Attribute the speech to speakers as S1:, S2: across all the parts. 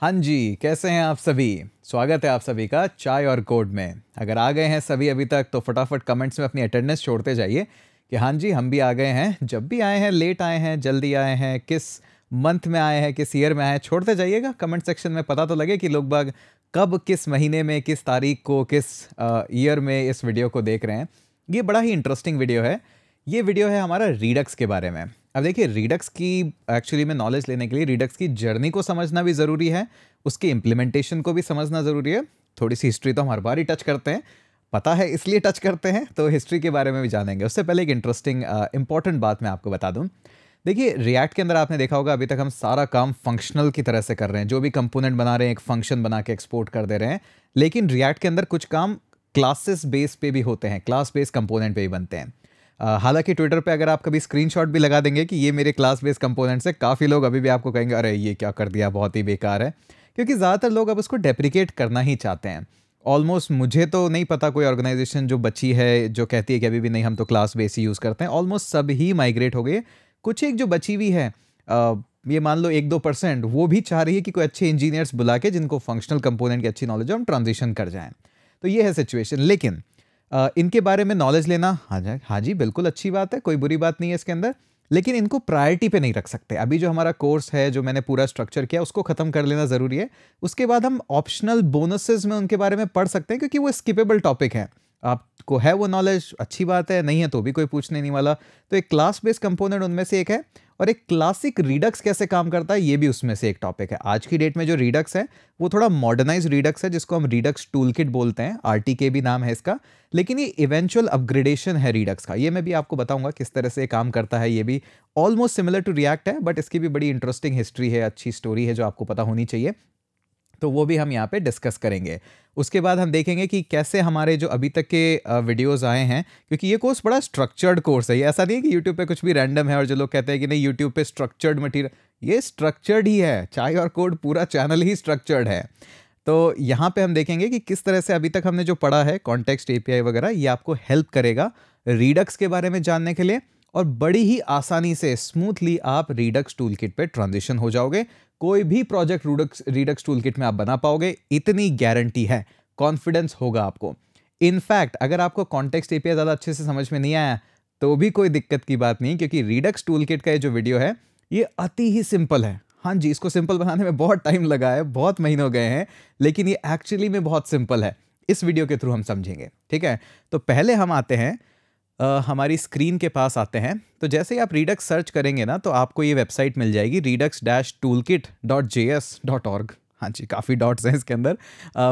S1: हाँ जी कैसे हैं आप सभी स्वागत है आप सभी का चाय और कोड में अगर आ गए हैं सभी अभी तक तो फटाफट कमेंट्स में अपनी अटेंडेंस छोड़ते जाइए कि हाँ जी हम भी आ गए हैं जब भी आए हैं लेट आए हैं जल्दी आए हैं किस मंथ में आए हैं किस ईयर में आए हैं छोड़ते जाइएगा कमेंट सेक्शन में पता तो लगे कि लोग बाग कब किस महीने में किस तारीख को किस ईयर में इस वीडियो को देख रहे हैं ये बड़ा ही इंटरेस्टिंग वीडियो है ये वीडियो है हमारा रीडक्स के बारे में अब देखिए रिडक्स की एक्चुअली में नॉलेज लेने के लिए रिडक्स की जर्नी को समझना भी ज़रूरी है उसकी इम्प्लीमेंटेशन को भी समझना ज़रूरी है थोड़ी सी हिस्ट्री तो हम हर बार ही टच करते हैं पता है इसलिए टच करते हैं तो हिस्ट्री के बारे में भी जानेंगे उससे पहले एक इंटरेस्टिंग इंपॉर्टेंट बात मैं आपको बता दूँ देखिए रिएक्ट के अंदर आपने देखा होगा अभी तक हम सारा काम फंक्शनल की तरह से कर रहे हैं जो भी कंपोनेंट बना रहे हैं एक फंक्शन बना के एक्सपोर्ट कर दे रहे हैं लेकिन रिएक्ट के अंदर कुछ काम क्लासेस बेस पे भी होते हैं क्लास बेस कंपोनेंट पे भी बनते हैं हालांकि ट्विटर पे अगर आप कभी स्क्रीनशॉट भी लगा देंगे कि ये मेरे क्लास बेस्ड कंपोनेंट से काफ़ी लोग अभी भी आपको कहेंगे अरे ये क्या कर दिया बहुत ही बेकार है क्योंकि ज़्यादातर लोग अब उसको डेप्रिकेट करना ही चाहते हैं ऑलमोस्ट मुझे तो नहीं पता कोई ऑर्गेनाइजेशन जो बची है जो कहती है कि अभी भी नहीं हम तो क्लास बेस ही यूज़ करते हैं ऑलमोस्ट सब ही माइग्रेट हो गए कुछ एक जो बची हुई है ये मान लो एक दो परसेंट वो भी चाह रही है कि कोई अच्छे इंजीनियर्स बुला के जिनको फंक्शनल कंपोनेंट की अच्छी नॉलेज हो हम ट्रांजिशन कर जाएं तो ये है सिचुएशन लेकिन इनके बारे में नॉलेज लेना हाँ हाँ जी बिल्कुल अच्छी बात है कोई बुरी बात नहीं है इसके अंदर लेकिन इनको प्रायोरिटी पे नहीं रख सकते अभी जो हमारा कोर्स है जो मैंने पूरा स्ट्रक्चर किया उसको ख़त्म कर लेना ज़रूरी है उसके बाद हम ऑप्शनल बोनसेस में उनके बारे में पढ़ सकते हैं क्योंकि वो स्किपेबल टॉपिक हैं आपको है वो नॉलेज अच्छी बात है नहीं है तो भी कोई पूछने नहीं वाला तो एक क्लास बेस्ड कंपोनेंट उनमें से एक है और एक क्लासिक रीडक्स कैसे काम करता है ये भी उसमें से एक टॉपिक है आज की डेट में जो रीडक्स है वो थोड़ा मॉडर्नाइज रीडक्स है जिसको हम रीडक्स टूल किट बोलते हैं आर भी नाम है इसका लेकिन ये इवेंचुअल अपग्रेडेशन है रीडक्स का ये मैं भी आपको बताऊंगा किस तरह से काम करता है ये भी ऑलमोस्ट सिमिलर टू रिएक्ट है बट इसकी भी बड़ी इंटरेस्टिंग हिस्ट्री है अच्छी स्टोरी है जो आपको पता होनी चाहिए तो वो भी हम यहाँ पे डिस्कस करेंगे उसके बाद हम देखेंगे कि कैसे हमारे जो अभी तक के वीडियोस आए हैं क्योंकि ये कोर्स बड़ा स्ट्रक्चर्ड कोर्स है ये ऐसा नहीं है कि यूट्यूब पे कुछ भी रैंडम है और जो लोग कहते हैं कि नहीं यूट्यूब पे स्ट्रक्चर्ड मटीरियल ये स्ट्रक्चर्ड ही है चाय और कोड पूरा चैनल ही स्ट्रक्चर्ड है तो यहाँ पर हम देखेंगे कि किस तरह से अभी तक हमने जो पढ़ा है कॉन्टेक्सट ए वगैरह ये आपको हेल्प करेगा रीडक्स के बारे में जानने के लिए और बड़ी ही आसानी से स्मूथली आप रीडक्स टूल किट पर ट्रांजिशन हो जाओगे कोई भी project Redux Redux tool kit में आप बना पाओगे इतनी गारंटी है कॉन्फिडेंस होगा आपको इनफैक्ट अगर आपको कॉन्टेक्स्ट एपीआई ज़्यादा अच्छे से समझ में नहीं आया तो भी कोई दिक्कत की बात नहीं क्योंकि रीडक्स टूल किट का ये जो वीडियो है ये अति ही सिंपल है हाँ जी इसको सिंपल बनाने में बहुत टाइम लगा है बहुत महीनों गए हैं लेकिन ये एक्चुअली में बहुत सिंपल है इस वीडियो के थ्रू हम समझेंगे ठीक है तो पहले हम आते हैं हमारी स्क्रीन के पास आते हैं तो जैसे ही आप रीडक्स सर्च करेंगे ना तो आपको ये वेबसाइट मिल जाएगी Redux dash tool kit dot J S dot org हाँ जी काफ़ी डॉट्स हैं इसके अंदर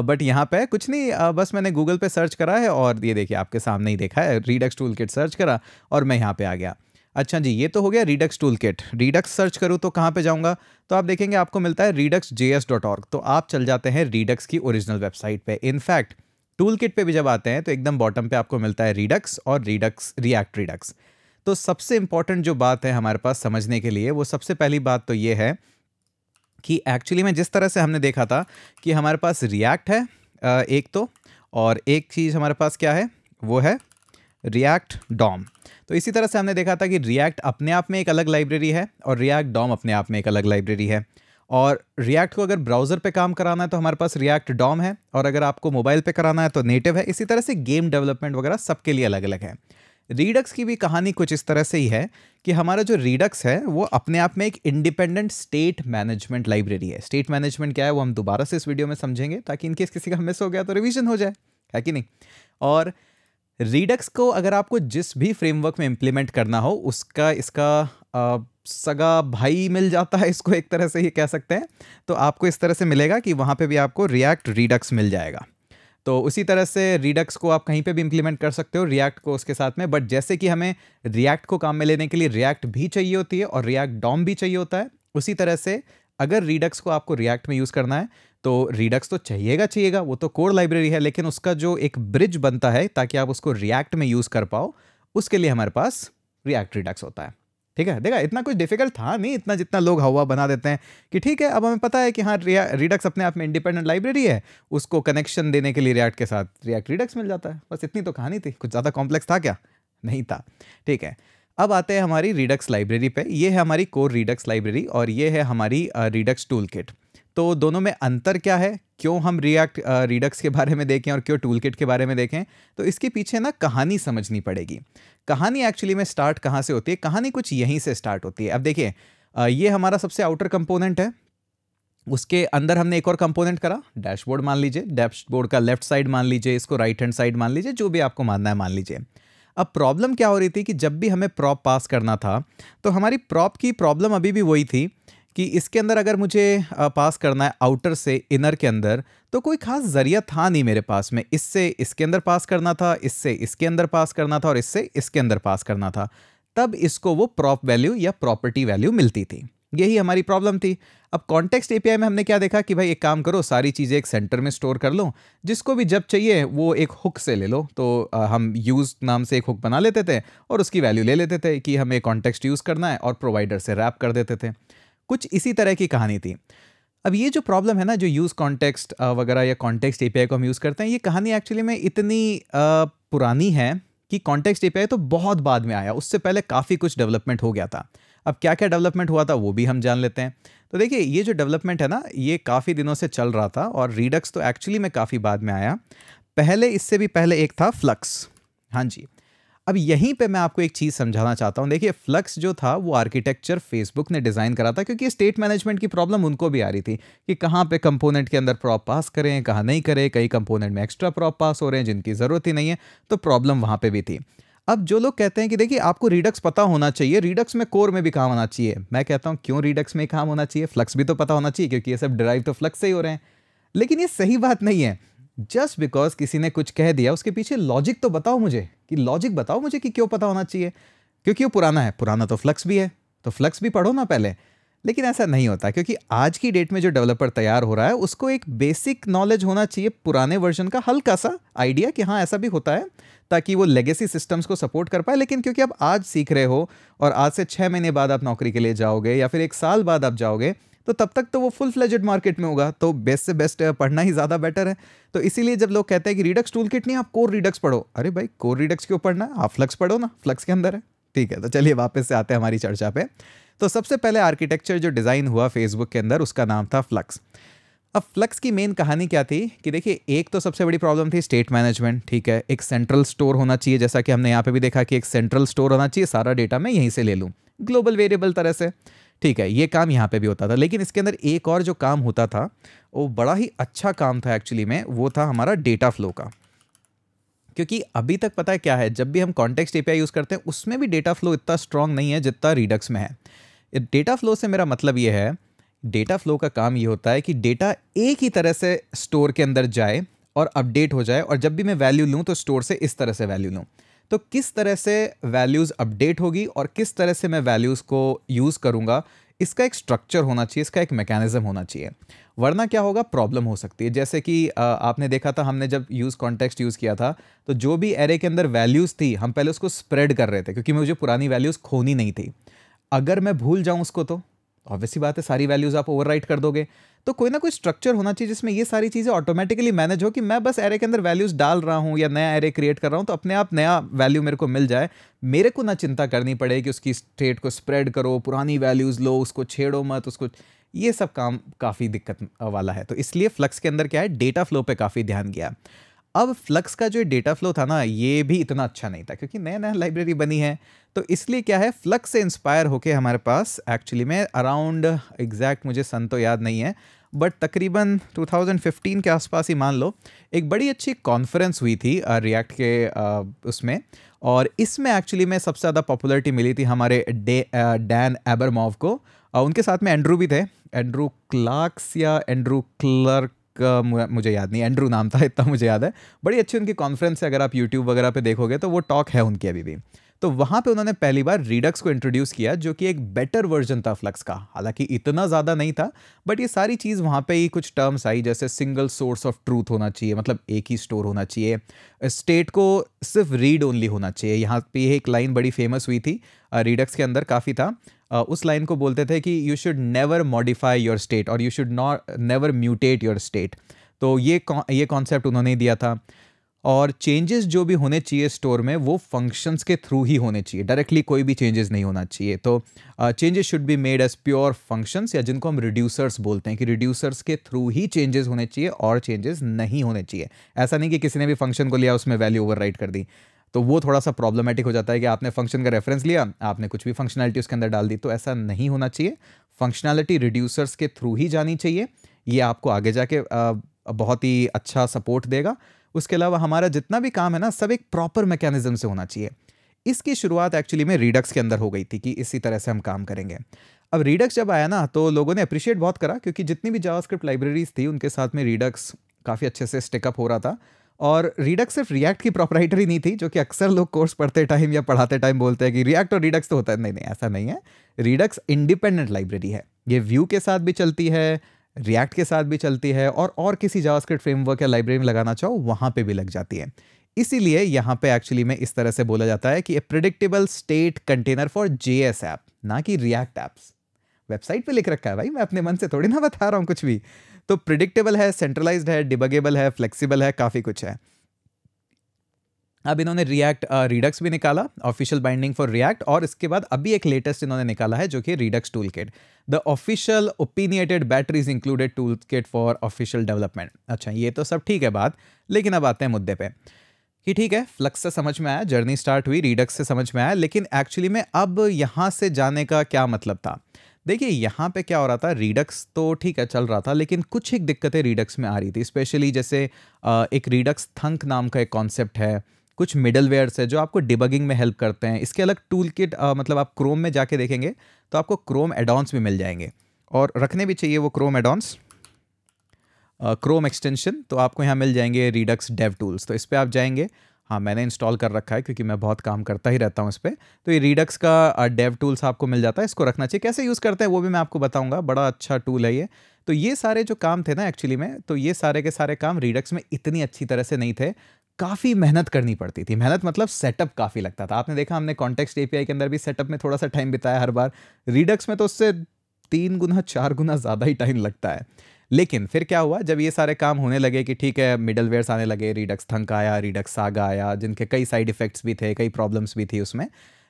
S1: बट यहाँ पे कुछ नहीं आ, बस मैंने गूगल पे सर्च करा है और ये देखिए आपके सामने ही देखा है रीडक्स टूल किट सर्च करा और मैं यहाँ पे आ गया अच्छा जी ये तो हो गया Redux tool kit Redux search करूँ तो कहाँ पे जाऊँगा तो आप देखेंगे आपको मिलता है Redux J S dot org तो आप चल जाते हैं रीडक्स की ओरिजिनल वेबसाइट पर इनफैक्ट टूल किट पर भी जब आते हैं तो एकदम बॉटम पे आपको मिलता है रिडक्स और रिडक्स रिएक्ट रिडक्स तो सबसे इंपॉर्टेंट जो बात है हमारे पास समझने के लिए वो सबसे पहली बात तो ये है कि एक्चुअली में जिस तरह से हमने देखा था कि हमारे पास रिएक्ट है एक तो और एक चीज़ हमारे पास क्या है वो है रिएक्ट डॉम तो इसी तरह से हमने देखा था कि रिएक्ट अपने आप में एक अलग लाइब्रेरी है और रिएक्ट डॉम अपने आप में एक अलग लाइब्रेरी है और रिएक्ट को अगर ब्राउज़र पे काम कराना है तो हमारे पास रिएक्ट डॉम है और अगर आपको मोबाइल पे कराना है तो नेटिव है इसी तरह से गेम डेवलपमेंट वगैरह सबके लिए अलग अलग है रीडक्स की भी कहानी कुछ इस तरह से ही है कि हमारा जो रीडक्स है वो अपने आप में एक इंडिपेंडेंट स्टेट मैनेजमेंट लाइब्रेरी है स्टेट मैनेजमेंट क्या है वो हम दोबारा से इस वीडियो में समझेंगे ताकि इनकेस किसी का मिस हो गया तो रिविजन हो जाए है कि नहीं और रीडक्स को अगर आपको जिस भी फ्रेमवर्क में इम्प्लीमेंट करना हो उसका इसका सगा भाई मिल जाता है इसको एक तरह से ये कह सकते हैं तो आपको इस तरह से मिलेगा कि वहाँ पे भी आपको रिएक्ट रिडक्स मिल जाएगा तो उसी तरह से रीडक्स को आप कहीं पे भी इम्प्लीमेंट कर सकते हो रिएक्ट को उसके साथ में बट जैसे कि हमें रिएक्ट को काम में लेने के लिए रिएक्ट भी चाहिए होती है और रिएक्ट डॉम भी चाहिए होता है उसी तरह से अगर रीडक्स को आपको रिएक्ट में यूज़ करना है तो रीडक्स तो चाहिएगा चाहिएगा वो तो कोर लाइब्रेरी है लेकिन उसका जो एक ब्रिज बनता है ताकि आप उसको रिएक्ट में यूज़ कर पाओ उसके लिए हमारे पास रिएक्ट रिडक्स होता है ठीक है देखा इतना कुछ डिफिकल्ट था नहीं इतना जितना लोग हवा बना देते हैं कि ठीक है अब हमें पता है कि हाँ रिडक्स अपने आप में इंडिपेंडेंट लाइब्रेरी है उसको कनेक्शन देने के लिए रिएक्ट के साथ रिएक्ट रिडक्स मिल जाता है बस इतनी तो कहानी थी कुछ ज़्यादा कॉम्प्लेक्स था क्या नहीं था ठीक है अब आते हैं हमारी रिडक्स लाइब्रेरी पर यह है हमारी कोर रिडक्स लाइब्रेरी और ये है हमारी रिडक्स टूल किट तो दोनों में अंतर क्या है क्यों हम रिएक्ट रिडक्स के बारे में देखें और क्यों टूल किट के बारे में देखें तो इसके पीछे ना कहानी समझनी पड़ेगी कहानी एक्चुअली में स्टार्ट कहाँ से होती है कहानी कुछ यहीं से स्टार्ट होती है अब देखिए ये हमारा सबसे आउटर कंपोनेंट है उसके अंदर हमने एक और कंपोनेंट करा डैशबोर्ड मान लीजिए डैशबोर्ड का लेफ्ट साइड मान लीजिए इसको राइट हैंड साइड मान लीजिए जो भी आपको मानना है मान लीजिए अब प्रॉब्लम क्या हो रही थी कि जब भी हमें प्रॉप पास करना था तो हमारी प्रॉप की प्रॉब्लम अभी भी वही थी कि इसके अंदर अगर मुझे पास करना है आउटर से इनर के अंदर तो कोई खास ज़रिया था नहीं मेरे पास में इससे इसके अंदर पास करना था इससे इसके अंदर पास करना था और इससे इसके अंदर पास करना था तब इसको वो प्रॉप वैल्यू या प्रॉपर्टी वैल्यू मिलती थी यही हमारी प्रॉब्लम थी अब कॉन्टेक्स्ट एपीआई में हमने क्या देखा कि भाई एक काम करो सारी चीज़ें एक सेंटर में स्टोर कर लो जिसको भी जब चाहिए वो एक हुक से ले लो तो हम यूज़ नाम से एक हुक बना लेते थे और उसकी वैल्यू ले लेते थे कि हमें कॉन्टेक्स्ट यूज़ करना है और प्रोवाइडर से रैप कर देते थे कुछ इसी तरह की कहानी थी अब ये जो प्रॉब्लम है ना जो यूज़ कॉन्टेक्स्ट वगैरह या कॉन्टेक्स्ट ए को हम यूज़ करते हैं ये कहानी एक्चुअली में इतनी पुरानी है कि कॉन्टेक्स्ट ए तो बहुत बाद में आया उससे पहले काफ़ी कुछ डेवलपमेंट हो गया था अब क्या क्या डेवलपमेंट हुआ था वो भी हम जान लेते हैं तो देखिए ये जो डेवलपमेंट है ना ये काफ़ी दिनों से चल रहा था और रीडक्स तो एक्चुअली में काफ़ी बाद में आया पहले इससे भी पहले एक था फ्लक्स हाँ जी अब यहीं पे मैं आपको एक चीज़ समझाना चाहता हूँ देखिए फ्लक्स जो था वो आर्किटेक्चर फेसबुक ने डिज़ाइन करा था क्योंकि स्टेट मैनेजमेंट की प्रॉब्लम उनको भी आ रही थी कि कहाँ पे कंपोनेंट के अंदर प्रॉप पास करें कहाँ नहीं करें कई कंपोनेंट में एक्स्ट्रा प्रॉप पास हो रहे हैं जिनकी ज़रूरत ही नहीं है तो प्रॉब्लम वहाँ पर भी थी अब जो लोग कहते हैं कि देखिए आपको रीडक्स पता होना चाहिए रीडक्स में कोर में भी काम होना चाहिए मैं कहता हूँ क्यों रीडक्स में काम होना चाहिए फ्लक्स भी तो पता होना चाहिए क्योंकि ये सब ड्राइव तो फ्लक्स से ही हो रहे हैं लेकिन ये सही बात नहीं है जस्ट बिकॉज किसी ने कुछ कह दिया उसके पीछे लॉजिक तो बताओ मुझे कि लॉजिक बताओ मुझे कि क्यों पता होना चाहिए क्योंकि वो पुराना है पुराना तो फ्लक्स भी है तो फ्लक्स भी पढ़ो ना पहले लेकिन ऐसा नहीं होता क्योंकि आज की डेट में जो डेवलपर तैयार हो रहा है उसको एक बेसिक नॉलेज होना चाहिए पुराने वर्जन का हल्का सा आइडिया कि हाँ ऐसा भी होता है ताकि वो लेगेसी सिस्टम्स को सपोर्ट कर पाए लेकिन क्योंकि आप आज सीख रहे हो और आज से छः महीने बाद आप नौकरी के लिए जाओगे या फिर एक साल बाद आप जाओगे तो तब तक तो वो फुल फ्लेजेड मार्केट में होगा तो बेस्ट से बेस्ट पढ़ना ही ज़्यादा बेटर है तो इसीलिए जब लोग कहते हैं कि रिडक्स टूल किट नहीं आप कोर रिडक्स पढ़ो अरे भाई कोर रिडक्स क्यों पढ़ना आप फ्लक्स पढ़ो ना फ्लक्स के अंदर है ठीक है तो चलिए वापस से आते हैं हमारी चर्चा पे तो सबसे पहले आर्किटेक्चर जो डिज़ाइन हुआ फेसबुक के अंदर उसका नाम था फ्लक्स अब फ्लक्स की मेन कहानी क्या थी कि देखिए एक तो सबसे बड़ी प्रॉब्लम थी स्टेट मैनेजमेंट ठीक है एक सेंट्रल स्टोर होना चाहिए जैसा कि हमने यहाँ पे भी देखा कि एक सेंट्रल स्टोर होना चाहिए सारा डेटा मैं यहीं से ले लूँ ग्लोबल वेरिएबल तरह से ठीक है ये काम यहाँ पे भी होता था लेकिन इसके अंदर एक और जो काम होता था वो बड़ा ही अच्छा काम था एक्चुअली में वो था हमारा डेटा फ्लो का क्योंकि अभी तक पता है क्या है जब भी हम कॉन्टेक्स्ट एपीआई यूज़ करते हैं उसमें भी डेटा फ्लो इतना स्ट्रांग नहीं है जितना रिडक्स में है डेटा फ्लो से मेरा मतलब ये है डेटा फ्लो का काम ये होता है कि डेटा एक ही तरह से स्टोर के अंदर जाए और अपडेट हो जाए और जब भी मैं वैल्यू लूँ तो स्टोर से इस तरह से वैल्यू लूँ तो किस तरह से वैल्यूज़ अपडेट होगी और किस तरह से मैं वैल्यूज़ को यूज़ करूँगा इसका एक स्ट्रक्चर होना चाहिए इसका एक मैकेनिज़्म होना चाहिए वरना क्या होगा प्रॉब्लम हो सकती है जैसे कि आपने देखा था हमने जब यूज़ कॉन्टेक्स्ट यूज़ किया था तो जो भी एरे के अंदर वैल्यूज़ थी हम पहले उसको स्प्रेड कर रहे थे क्योंकि मुझे पुरानी वैल्यूज़ खोनी नहीं थी अगर मैं भूल जाऊँ उसको तो ऑब्वियसली बात है सारी वैल्यूज़ आप ओवर कर दोगे तो कोई ना कोई स्ट्रक्चर होना चाहिए जिसमें ये सारी चीज़ें ऑटोमेटिकली मैनेज हो कि मैं बस एरे के अंदर वैल्यूज़ डाल रहा हूँ या नया एरे क्रिएट कर रहा हूँ तो अपने आप नया वैल्यू मेरे को मिल जाए मेरे को ना चिंता करनी पड़े कि उसकी स्टेट को स्प्रेड करो पुरानी वैल्यूज़ लो उसको छेड़ो मत उसको ये सब काम काफ़ी दिक्कत वाला है तो इसलिए फ्लक्स के अंदर क्या है डेटा फ्लो पर काफ़ी ध्यान गया अब फ्लक्स का जो डेटा फ्लो था ना ये भी इतना अच्छा नहीं था क्योंकि नया नया लाइब्रेरी बनी है तो इसलिए क्या है फ्लक्स से इंस्पायर होके हमारे पास एक्चुअली में अराउंड एग्जैक्ट मुझे सन तो याद नहीं है बट तकरीबन 2015 के आसपास ही मान लो एक बड़ी अच्छी कॉन्फ्रेंस हुई थी रिएक्ट के उसमें और इसमें एक्चुअली में सबसे ज़्यादा पॉपुलरिटी मिली थी हमारे डे डैन एबरमोव को उनके साथ में एंड्रू भी थे एंड्रू क्लार्क्स या एंड्रू क्लर्क का मुझे याद नहीं एंड्रू नाम था इतना मुझे याद है बड़ी अच्छी उनकी कॉन्फ्रेंस है अगर आप यूट्यूब वगैरह पे देखोगे तो वो टॉक है उनकी अभी भी तो वहाँ पे उन्होंने पहली बार रीडक्स को इंट्रोड्यूस किया जो कि एक बेटर वर्जन था फ्लक्स का हालांकि इतना ज़्यादा नहीं था बट ये सारी चीज़ वहाँ पे ही कुछ टर्म्स आई जैसे सिंगल सोर्स ऑफ ट्रूथ होना चाहिए मतलब एक ही स्टोर होना चाहिए स्टेट को सिर्फ रीड ओनली होना चाहिए यहाँ पे एक लाइन बड़ी फेमस हुई थी रीडक्स के अंदर काफ़ी था उस लाइन को बोलते थे कि you should never modify your state और you should not never mutate your state तो ये ये कॉन्सेप्ट उन्होंने दिया था और चेंजेस जो भी होने चाहिए स्टोर में वो फंक्शंस के थ्रू ही होने चाहिए डायरेक्टली कोई भी चेंजेस नहीं होना चाहिए तो changes should be made as pure functions या जिनको हम रिड्यूसर्स बोलते हैं कि रिड्यूसर्स के थ्रू ही चेंजेस होने चाहिए और चेंजेस नहीं होने चाहिए ऐसा नहीं कि किसी ने भी फंक्शन को लिया उसमें वैल्यू ओवर कर दी तो वो थोड़ा सा प्रॉब्लमेटिक हो जाता है कि आपने फंक्शन का रेफरेंस लिया आपने कुछ भी फंक्शनैलिटी उसके अंदर डाल दी तो ऐसा नहीं होना चाहिए फंक्शनैलिटी रिड्यूसर्स के थ्रू ही जानी चाहिए ये आपको आगे जाके बहुत ही अच्छा सपोर्ट देगा उसके अलावा हमारा जितना भी काम है ना सब एक प्रॉपर मैकेनिज्म से होना चाहिए इसकी शुरुआत एक्चुअली में रीडक्स के अंदर हो गई थी कि इसी तरह से हम काम करेंगे अब रीडक्स जब आया ना तो लोगों ने अप्रिशिएट बहुत करा क्योंकि जितनी भी जावास्क्रिप्ट लाइब्रेरीज थी उनके साथ में रीडक्स काफ़ी अच्छे से स्टिकअप हो रहा था और रिडक्स सिर्फ रिएक्ट की ही नहीं थी जो कि अक्सर लोग कोर्स पढ़ते टाइम या पढ़ाते टाइम बोलते हैं कि रिएक्ट और रिडक्स तो होता है नहीं नहीं ऐसा नहीं है रिडक्स इंडिपेंडेंट लाइब्रेरी है ये व्यू के साथ भी चलती है रिएक्ट के साथ भी चलती है और और किसी जावास्क्रिप्ट फ्रेमवर्क या लाइब्रेरी में लगाना चाहो वहाँ पर भी लग जाती है इसीलिए यहाँ पे एक्चुअली में इस तरह से बोला जाता है कि a predictable state container for J S app ना कि रिएक्ट ऐप्स वेबसाइट पे लिख रखा है भाई मैं अपने मन से थोड़ी ना बता रहा हूँ कुछ भी तो प्रिडिक्टेबल है सेंट्रलाइज है डिबगेबल है फ्लेक्सिबल है काफ़ी कुछ है अब इन्होंने रिएक्ट रिडक्स भी निकाला ऑफिशियल बाइंडिंग फॉर रिएक्ट और इसके बाद अभी एक लेटेस्ट इन्होंने निकाला है जो कि Redux tool kit the official opinionated batteries included tool kit for official development अच्छा ये तो सब ठीक है बात लेकिन अब आते हैं मुद्दे पे कि ठीक है फ्लक्स से समझ में आया जर्नी स्टार्ट हुई रिडक्स से समझ में आया लेकिन एक्चुअली में अब यहाँ से जाने का क्या मतलब था देखिए यहाँ पे क्या हो रहा था रीडक्स तो ठीक है चल रहा था लेकिन कुछ एक दिक्कतें रीडक्स में आ रही थी स्पेशली जैसे एक रीडक्स थंक नाम का एक कॉन्सेप्ट है कुछ मिडल वेयर्स है जो आपको डिबगिंग में हेल्प करते हैं इसके अलग टूल किट मतलब आप क्रोम में जाके देखेंगे तो आपको क्रोम एडॉन्स भी मिल जाएंगे और रखने भी चाहिए वो क्रोम एडॉन्स क्रोम एक्सटेंशन तो आपको यहाँ मिल जाएंगे रीडक्स डेव टूल्स तो इस पर आप जाएंगे हाँ मैंने इंस्टॉल कर रखा है क्योंकि मैं बहुत काम करता ही रहता हूँ इस पर तो ये रीडक्स का डेव टूल्स आपको मिल जाता है इसको रखना चाहिए कैसे यूज़ करते हैं वो भी मैं आपको बताऊँगा बड़ा अच्छा टूल है ये तो ये सारे जो काम थे ना एक्चुअली में तो ये सारे के सारे काम रीडक्स में इतनी अच्छी तरह से नहीं थे काफ़ी मेहनत करनी पड़ती थी मेहनत मतलब सेटअप काफ़ी लगता था आपने देखा हमने कॉन्टेक्स्ट एपीआई के अंदर भी सेटअप में थोड़ा सा टाइम बिताया हर बार रीडक्स में तो उससे तीन गुना चार गुना ज़्यादा ही टाइम लगता है लेकिन फिर क्या हुआ जब ये सारे काम होने लगे कि ठीक है मिडल वेयर्स आने लगे रिडक्स थंक आया रिडक्स सागा आया जिनके कई साइड इफ़ेक्ट्स भी थे कई प्रॉब्लम्स भी थी उसमें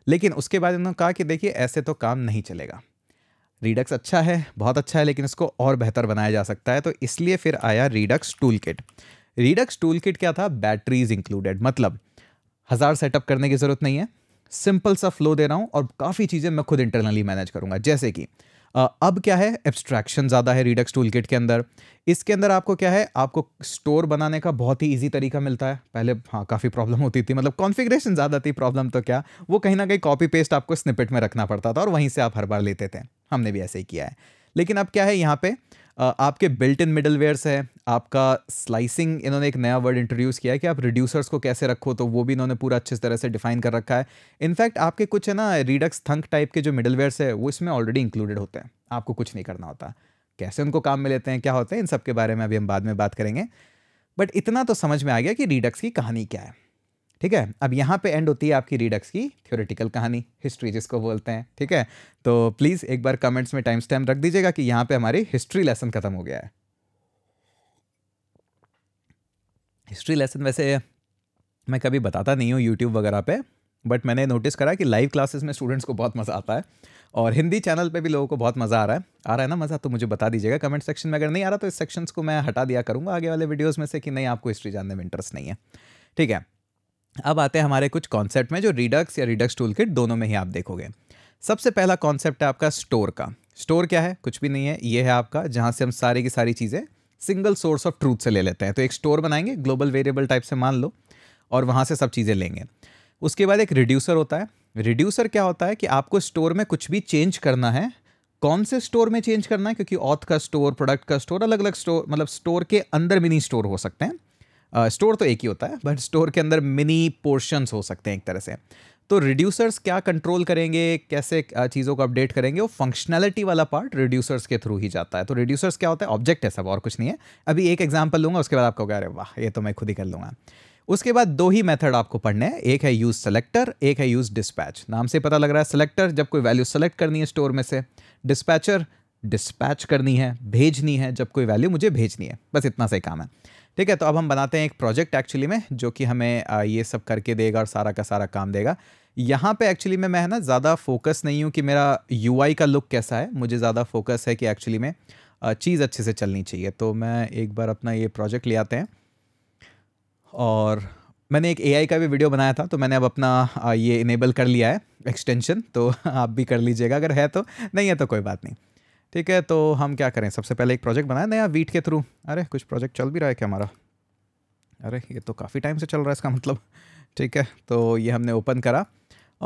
S1: लेकिन उसके बाद उन्होंने कहा कि देखिए ऐसे तो काम नहीं चलेगा रीडक्स अच्छा है बहुत अच्छा है लेकिन इसको और बेहतर बनाया जा सकता है तो इसलिए फिर आया Redux tool kit Redux tool kit क्या था बैटरीज इंक्लूडेड मतलब हज़ार सेटअप करने की ज़रूरत नहीं है सिंपल सा फ्लो दे रहा हूँ और काफ़ी चीज़ें मैं खुद इंटरनली मैनेज करूँगा जैसे कि अब क्या है एब्स्ट्रैक्शन ज़्यादा है रिडक्स टूल किट के अंदर इसके अंदर आपको क्या है आपको स्टोर बनाने का बहुत ही ईजी तरीका मिलता है पहले हाँ काफ़ी प्रॉब्लम होती थी मतलब कॉन्फ़िगरेशन ज़्यादा थी प्रॉब्लम तो क्या वो कहीं ना कहीं कॉपी पेस्ट आपको स्निपेट में रखना पड़ता था और वहीं से आप हर बार लेते थे हमने भी ऐसे ही किया है लेकिन अब क्या है यहाँ पर आपके बिल्ट इन मिडल वेयर्स है आपका स्लाइसिंग इन्होंने एक नया वर्ड इंट्रोड्यूस किया है कि आप रिड्यूसर्स को कैसे रखो तो वो भी इन्होंने पूरा अच्छे तरह से डिफाइन कर रखा है इनफैक्ट आपके कुछ है ना रीडक्स थंक टाइप के जो मिडल वेयर्स है वो इसमें ऑलरेडी इंक्लूडेड होते हैं आपको कुछ नहीं करना होता कैसे उनको काम में लेते हैं क्या होते हैं इन सब के बारे में अभी हम बाद में बात करेंगे बट इतना तो समझ में आ गया कि रीडक्स की कहानी क्या है ठीक है अब यहाँ पे एंड होती है आपकी रीडक्स की थ्योरेटिकल कहानी हिस्ट्री जिसको बोलते हैं ठीक है तो प्लीज़ एक बार कमेंट्स में टाइम स्टैम्प रख दीजिएगा कि यहाँ पे हमारी हिस्ट्री लेसन खत्म हो गया है हिस्ट्री लेसन वैसे मैं कभी बताता नहीं हूँ यूट्यूब वगैरह पे बट मैंने नोटिस करा कि लाइव क्लासेस में स्टूडेंट्स को बहुत मज़ा आता है और हिंदी चैनल पे भी लोगों को बहुत मज़ा आ रहा है आ रहा है ना मज़ा तो मुझे बता दीजिएगा कमेंट सेक्शन में अगर नहीं आ रहा तो इस सेक्शंस को मैं हटा दिया करूँगा आगे वाले वीडियोज़ में से कि नहीं आपको हिस्ट्री जानने में इंटरेस्ट नहीं है ठीक है अब आते हैं हमारे कुछ कॉन्सेप्ट में जो रिडक्स या रिडक्स टूल किट दोनों में ही आप देखोगे सबसे पहला कॉन्सेप्ट है आपका स्टोर का स्टोर क्या है कुछ भी नहीं है ये है आपका जहाँ से हम सारी की सारी चीज़ें सिंगल सोर्स ऑफ ट्रूथ से ले लेते हैं तो एक स्टोर बनाएंगे ग्लोबल वेरिएबल टाइप से मान लो और वहाँ से सब चीज़ें लेंगे उसके बाद एक रिड्यूसर होता है रिड्यूसर क्या होता है कि आपको स्टोर में कुछ भी चेंज करना है कौन से स्टोर में चेंज करना है क्योंकि ऑथ का स्टोर प्रोडक्ट का स्टोर अलग अलग स्टोर मतलब स्टोर के अंदर मिनी स्टोर हो सकते हैं स्टोर तो एक ही होता है बट स्टोर के अंदर मिनी पोर्शंस हो सकते हैं एक तरह से तो रिड्यूसर्स क्या कंट्रोल करेंगे कैसे चीज़ों को अपडेट करेंगे वो फंक्शनैलिटी वाला पार्ट रिड्यूसर्स के थ्रू ही जाता है तो रिड्यूसर्स क्या होता है ऑब्जेक्ट है सब और कुछ नहीं है अभी एक एग्जाम्पल लूँगा उसके बाद आपको कह रहे वाह ये तो मैं खुद ही कर लूँगा उसके बाद दो ही मेथड आपको पढ़ने हैं एक है यूज़ सेलेक्टर एक है यूज़ डिस्पैच नाम से पता लग रहा है सेलेक्टर जब कोई वैल्यू सेलेक्ट करनी है स्टोर में से डिस्पैचर डिस्पैच करनी है भेजनी है जब कोई वैल्यू मुझे भेजनी है बस इतना सही काम है ठीक है तो अब हम बनाते हैं एक प्रोजेक्ट एक्चुअली में जो कि हमें ये सब करके देगा और सारा का सारा काम देगा यहाँ पे एक्चुअली में मैं है ना ज़्यादा फोकस नहीं हूँ कि मेरा यू का लुक कैसा है मुझे ज़्यादा फोकस है कि एक्चुअली में चीज़ अच्छे से चलनी चाहिए तो मैं एक बार अपना ये प्रोजेक्ट ले आते हैं और मैंने एक ए का भी वीडियो बनाया था तो मैंने अब अपना ये इनेबल कर लिया है एक्सटेंशन तो आप भी कर लीजिएगा अगर है तो नहीं है तो कोई बात नहीं ठीक है तो हम क्या करें सबसे पहले एक प्रोजेक्ट बनाया नया वीट के थ्रू अरे कुछ प्रोजेक्ट चल भी रहा है क्या हमारा अरे ये तो काफ़ी टाइम से चल रहा है इसका मतलब ठीक है तो ये हमने ओपन करा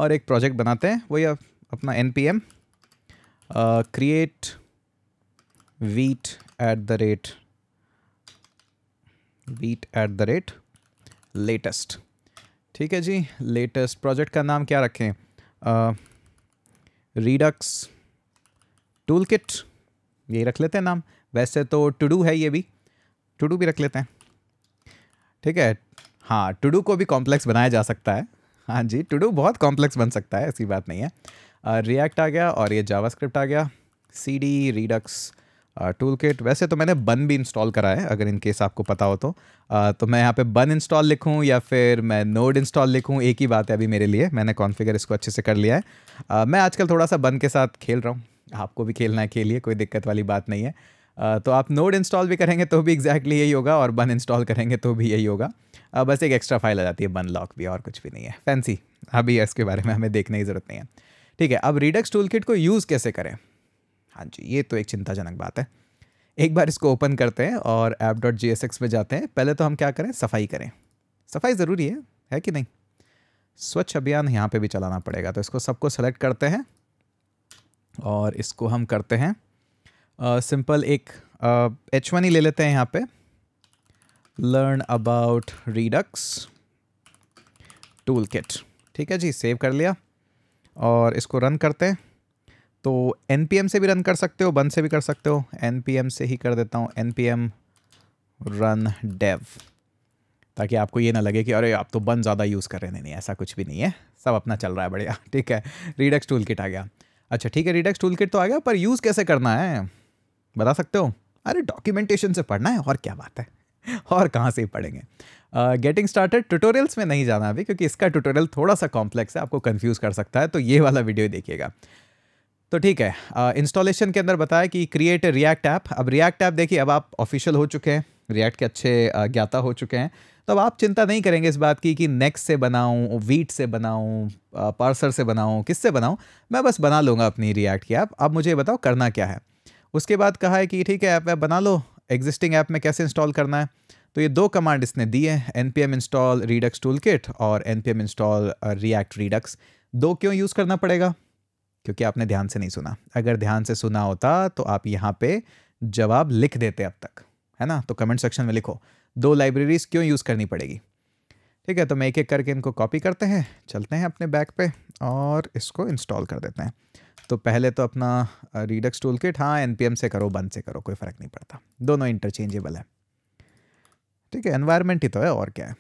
S1: और एक प्रोजेक्ट बनाते हैं वही अपना N P M create vite at the rate vite at the rate latest ठीक है जी लेटेस्ट प्रोजेक्ट का नाम क्या रखें रीडक्स uh, टूल किट यही रख लेते हैं नाम वैसे तो टू डू है ये भी टू डू भी रख लेते हैं ठीक है हाँ टू डू को भी कॉम्प्लेक्स बनाया जा सकता है हाँ जी टू डू बहुत कॉम्प्लेक्स बन सकता है ऐसी बात नहीं है रिएक्ट uh, आ गया और ये जावास्क्रिप्ट आ गया C D Redux tool kit वैसे तो मैंने बन भी इंस्टॉल करा है अगर इन केस आपको पता हो तो uh, तो मैं यहाँ पे बन इंस्टॉल लिखूँ या फिर मैं नोड इंस्टॉल लिखूँ एक ही बात है अभी मेरे लिए मैंने कॉन्फ़िगर इसको अच्छे से कर लिया है uh, मैं आजकल थोड़ा सा बन के साथ खेल रहा हूँ आपको भी खेलना है खेलिए कोई दिक्कत वाली बात नहीं है uh, तो आप नोड इंस्टॉल भी करेंगे तो भी एग्जैक्टली exactly यही होगा और बन इंस्टॉल करेंगे तो भी यही होगा uh, बस एक एक्स्ट्रा फाइल आ जाती है बन लॉक भी और कुछ भी नहीं है फैंसी अभी इसके बारे में हमें देखने की ज़रूरत नहीं है ठीक है अब रिडक्स टूल को यूज़ कैसे करें हाँ जी ये तो एक चिंताजनक बात है एक बार इसको ओपन करते हैं और app dot J S X में जाते हैं पहले तो हम क्या करें सफाई करें सफाई ज़रूरी है है कि नहीं स्वच्छ अभियान यहाँ पे भी चलाना पड़ेगा तो इसको सबको सेलेक्ट करते हैं और इसको हम करते हैं सिंपल uh, एक एच uh, वन ही ले लेते हैं यहाँ पे learn about Redux tool Toolkit ठीक है जी सेव कर लिया और इसको रन करते हैं तो एन से भी रन कर सकते हो बन से भी कर सकते हो एन से ही कर देता हूँ एन रन डेव ताकि आपको ये ना लगे कि अरे आप तो बन ज़्यादा यूज़ कर रहे हैं नहीं ऐसा कुछ भी नहीं है सब अपना चल रहा है बढ़िया ठीक है रीडक्स टूल किट आ गया अच्छा ठीक है रिडेक्स टूल किट तो आ गया पर यूज़ कैसे करना है बता सकते हो अरे डॉक्यूमेंटेशन से पढ़ना है और क्या बात है और कहाँ से ही पढ़ेंगे गेटिंग स्टार्टेड ट्यूटोरियल्स में नहीं जाना अभी क्योंकि इसका ट्यूटोरियल थोड़ा सा कॉम्प्लेक्स है आपको कन्फ्यूज़ कर सकता है तो ये वाला वीडियो देखिएगा तो ठीक है इंस्टॉलेशन uh, के अंदर बताया कि क्रिएट रिएक्ट ऐप अब रिएक्ट ऐप देखिए अब आप ऑफिशियल हो चुके हैं रिएक्ट के अच्छे uh, ज्ञाता हो चुके हैं तो अब आप चिंता नहीं करेंगे इस बात की कि नेक्स से बनाऊं वीट से बनाऊं पार्सर से बनाऊं किससे बनाऊं मैं बस बना लूँगा अपनी रिएक्ट की ऐप अब मुझे बताओ करना क्या है उसके बाद कहा है कि ठीक है ऐप ऐप बना लो एग्जिस्टिंग ऐप में कैसे इंस्टॉल करना है तो ये दो कमांड इसने दी है N P M install Redux tool Toolkit और N P M install React Redux दो क्यों यूज़ करना पड़ेगा क्योंकि आपने ध्यान से नहीं सुना अगर ध्यान से सुना होता तो आप यहाँ पे जवाब लिख देते अब तक है ना तो कमेंट सेक्शन में लिखो दो लाइब्रेरीज़ क्यों यूज़ करनी पड़ेगी ठीक है तो मैं एक एक करके इनको कॉपी करते हैं चलते हैं अपने बैग पे और इसको इंस्टॉल कर देते हैं तो पहले तो अपना रीडक्स टूल किट हाँ एन से करो बंद से करो कोई फ़र्क नहीं पड़ता दोनों इंटरचेंजेबल है ठीक है एनवायरमेंट ही तो है और क्या है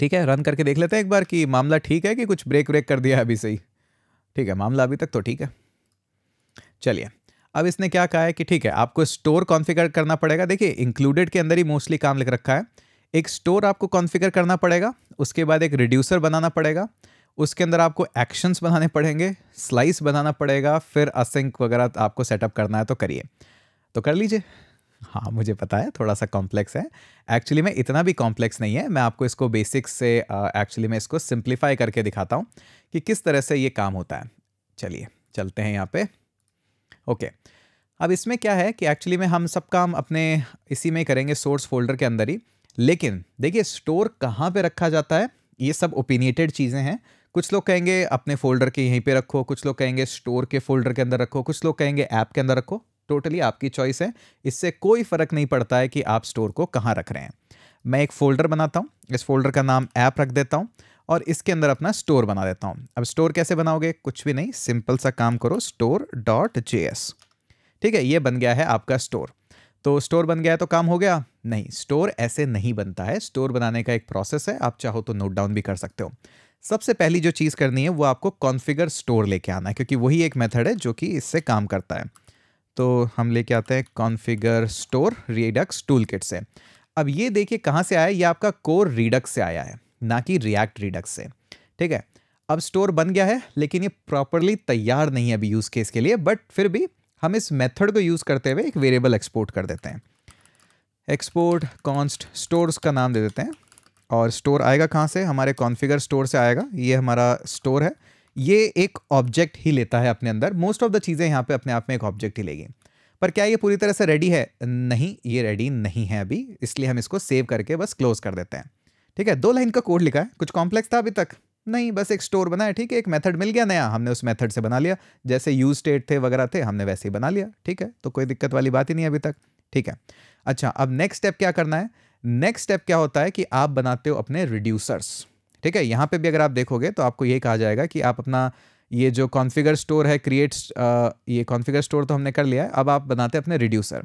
S1: ठीक है रन करके देख लेते हैं एक बार कि मामला ठीक है कि कुछ ब्रेक ब्रेक कर दिया है अभी से ही ठीक है मामला अभी तक तो ठीक है चलिए अब इसने क्या कहा है कि ठीक है आपको स्टोर कॉन्फ़िगर करना पड़ेगा देखिए इंक्लूडेड के अंदर ही मोस्टली काम लिख रखा है एक स्टोर आपको कॉन्फ़िगर करना पड़ेगा उसके बाद एक रिड्यूसर बनाना पड़ेगा उसके अंदर आपको एक्शंस बनाने पड़ेंगे स्लाइस बनाना पड़ेगा फिर असिंक वगैरह आपको सेटअप करना है तो करिए तो कर लीजिए हाँ मुझे पता है थोड़ा सा कॉम्प्लेक्स है एक्चुअली में इतना भी कॉम्प्लेक्स नहीं है मैं आपको इसको बेसिक्स से एक्चुअली मैं इसको सिंप्लीफाई करके दिखाता हूँ कि किस तरह से ये काम होता है चलिए चलते हैं यहाँ पर ओके अब इसमें क्या है कि एक्चुअली में हम सब काम अपने इसी में करेंगे सोर्स फोल्डर के अंदर ही लेकिन देखिए स्टोर कहाँ पे रखा जाता है ये सब ओपिनिएटेड चीज़ें हैं कुछ लोग कहेंगे अपने फोल्डर के यहीं पे रखो कुछ लोग कहेंगे स्टोर के फोल्डर के अंदर रखो कुछ लोग कहेंगे ऐप के अंदर रखो टोटली आपकी चॉइस है इससे कोई फ़र्क नहीं पड़ता है कि आप स्टोर को कहाँ रख रहे हैं मैं एक फ़ोल्डर बनाता हूँ इस फोल्डर का नाम ऐप रख देता हूँ और इसके अंदर अपना स्टोर बना देता हूँ अब स्टोर कैसे बनाओगे कुछ भी नहीं सिंपल सा काम करो स्टोर डॉट जे एस ठीक है ये बन गया है आपका स्टोर तो स्टोर बन गया तो काम हो गया नहीं स्टोर ऐसे नहीं बनता है स्टोर बनाने का एक प्रोसेस है आप चाहो तो नोट डाउन भी कर सकते हो सबसे पहली जो चीज़ करनी है वो आपको कॉन्फ़िगर स्टोर लेके आना है क्योंकि वही एक मेथड है जो कि इससे काम करता है तो हम लेके आते हैं configure store Redux tool Toolkit से अब ये देखिए कहाँ से आया ये आपका कोर रीडक्स से आया है ना कि रिएक्ट रिडक्स से ठीक है अब स्टोर बन गया है लेकिन ये प्रॉपरली तैयार नहीं है अभी यूज़ केस के लिए बट फिर भी हम इस मेथड को यूज़ करते हुए एक वेरिएबल एक्सपोर्ट कर देते हैं एक्सपोर्ट कॉन्स्ट स्टोर का नाम दे देते हैं और स्टोर आएगा कहाँ से हमारे कॉन्फ़िगर स्टोर से आएगा ये हमारा स्टोर है ये एक ऑब्जेक्ट ही लेता है अपने अंदर मोस्ट ऑफ द चीज़ें यहाँ पे अपने आप में एक ऑब्जेक्ट ही लेगी पर क्या ये पूरी तरह से रेडी है नहीं ये रेडी नहीं है अभी इसलिए हम इसको सेव करके बस क्लोज़ कर देते हैं ठीक है दो लाइन का कोड लिखा है कुछ कॉम्प्लेक्स था अभी तक नहीं बस एक स्टोर बनाया ठीक है एक मेथड मिल गया नया हमने उस मेथड से बना लिया जैसे यूज स्टेट थे वगैरह थे हमने वैसे ही बना लिया ठीक है तो कोई दिक्कत वाली बात ही नहीं अभी तक ठीक है अच्छा अब नेक्स्ट स्टेप क्या करना है नेक्स्ट स्टेप क्या होता है कि आप बनाते हो अपने रिड्यूसर्स ठीक है यहाँ पे भी अगर आप देखोगे तो आपको ये कहा जाएगा कि आप अपना ये जो कॉन्फ़िगर स्टोर है क्रिएट ये कॉन्फ़िगर स्टोर तो हमने कर लिया है अब आप बनाते हैं अपने रिड्यूसर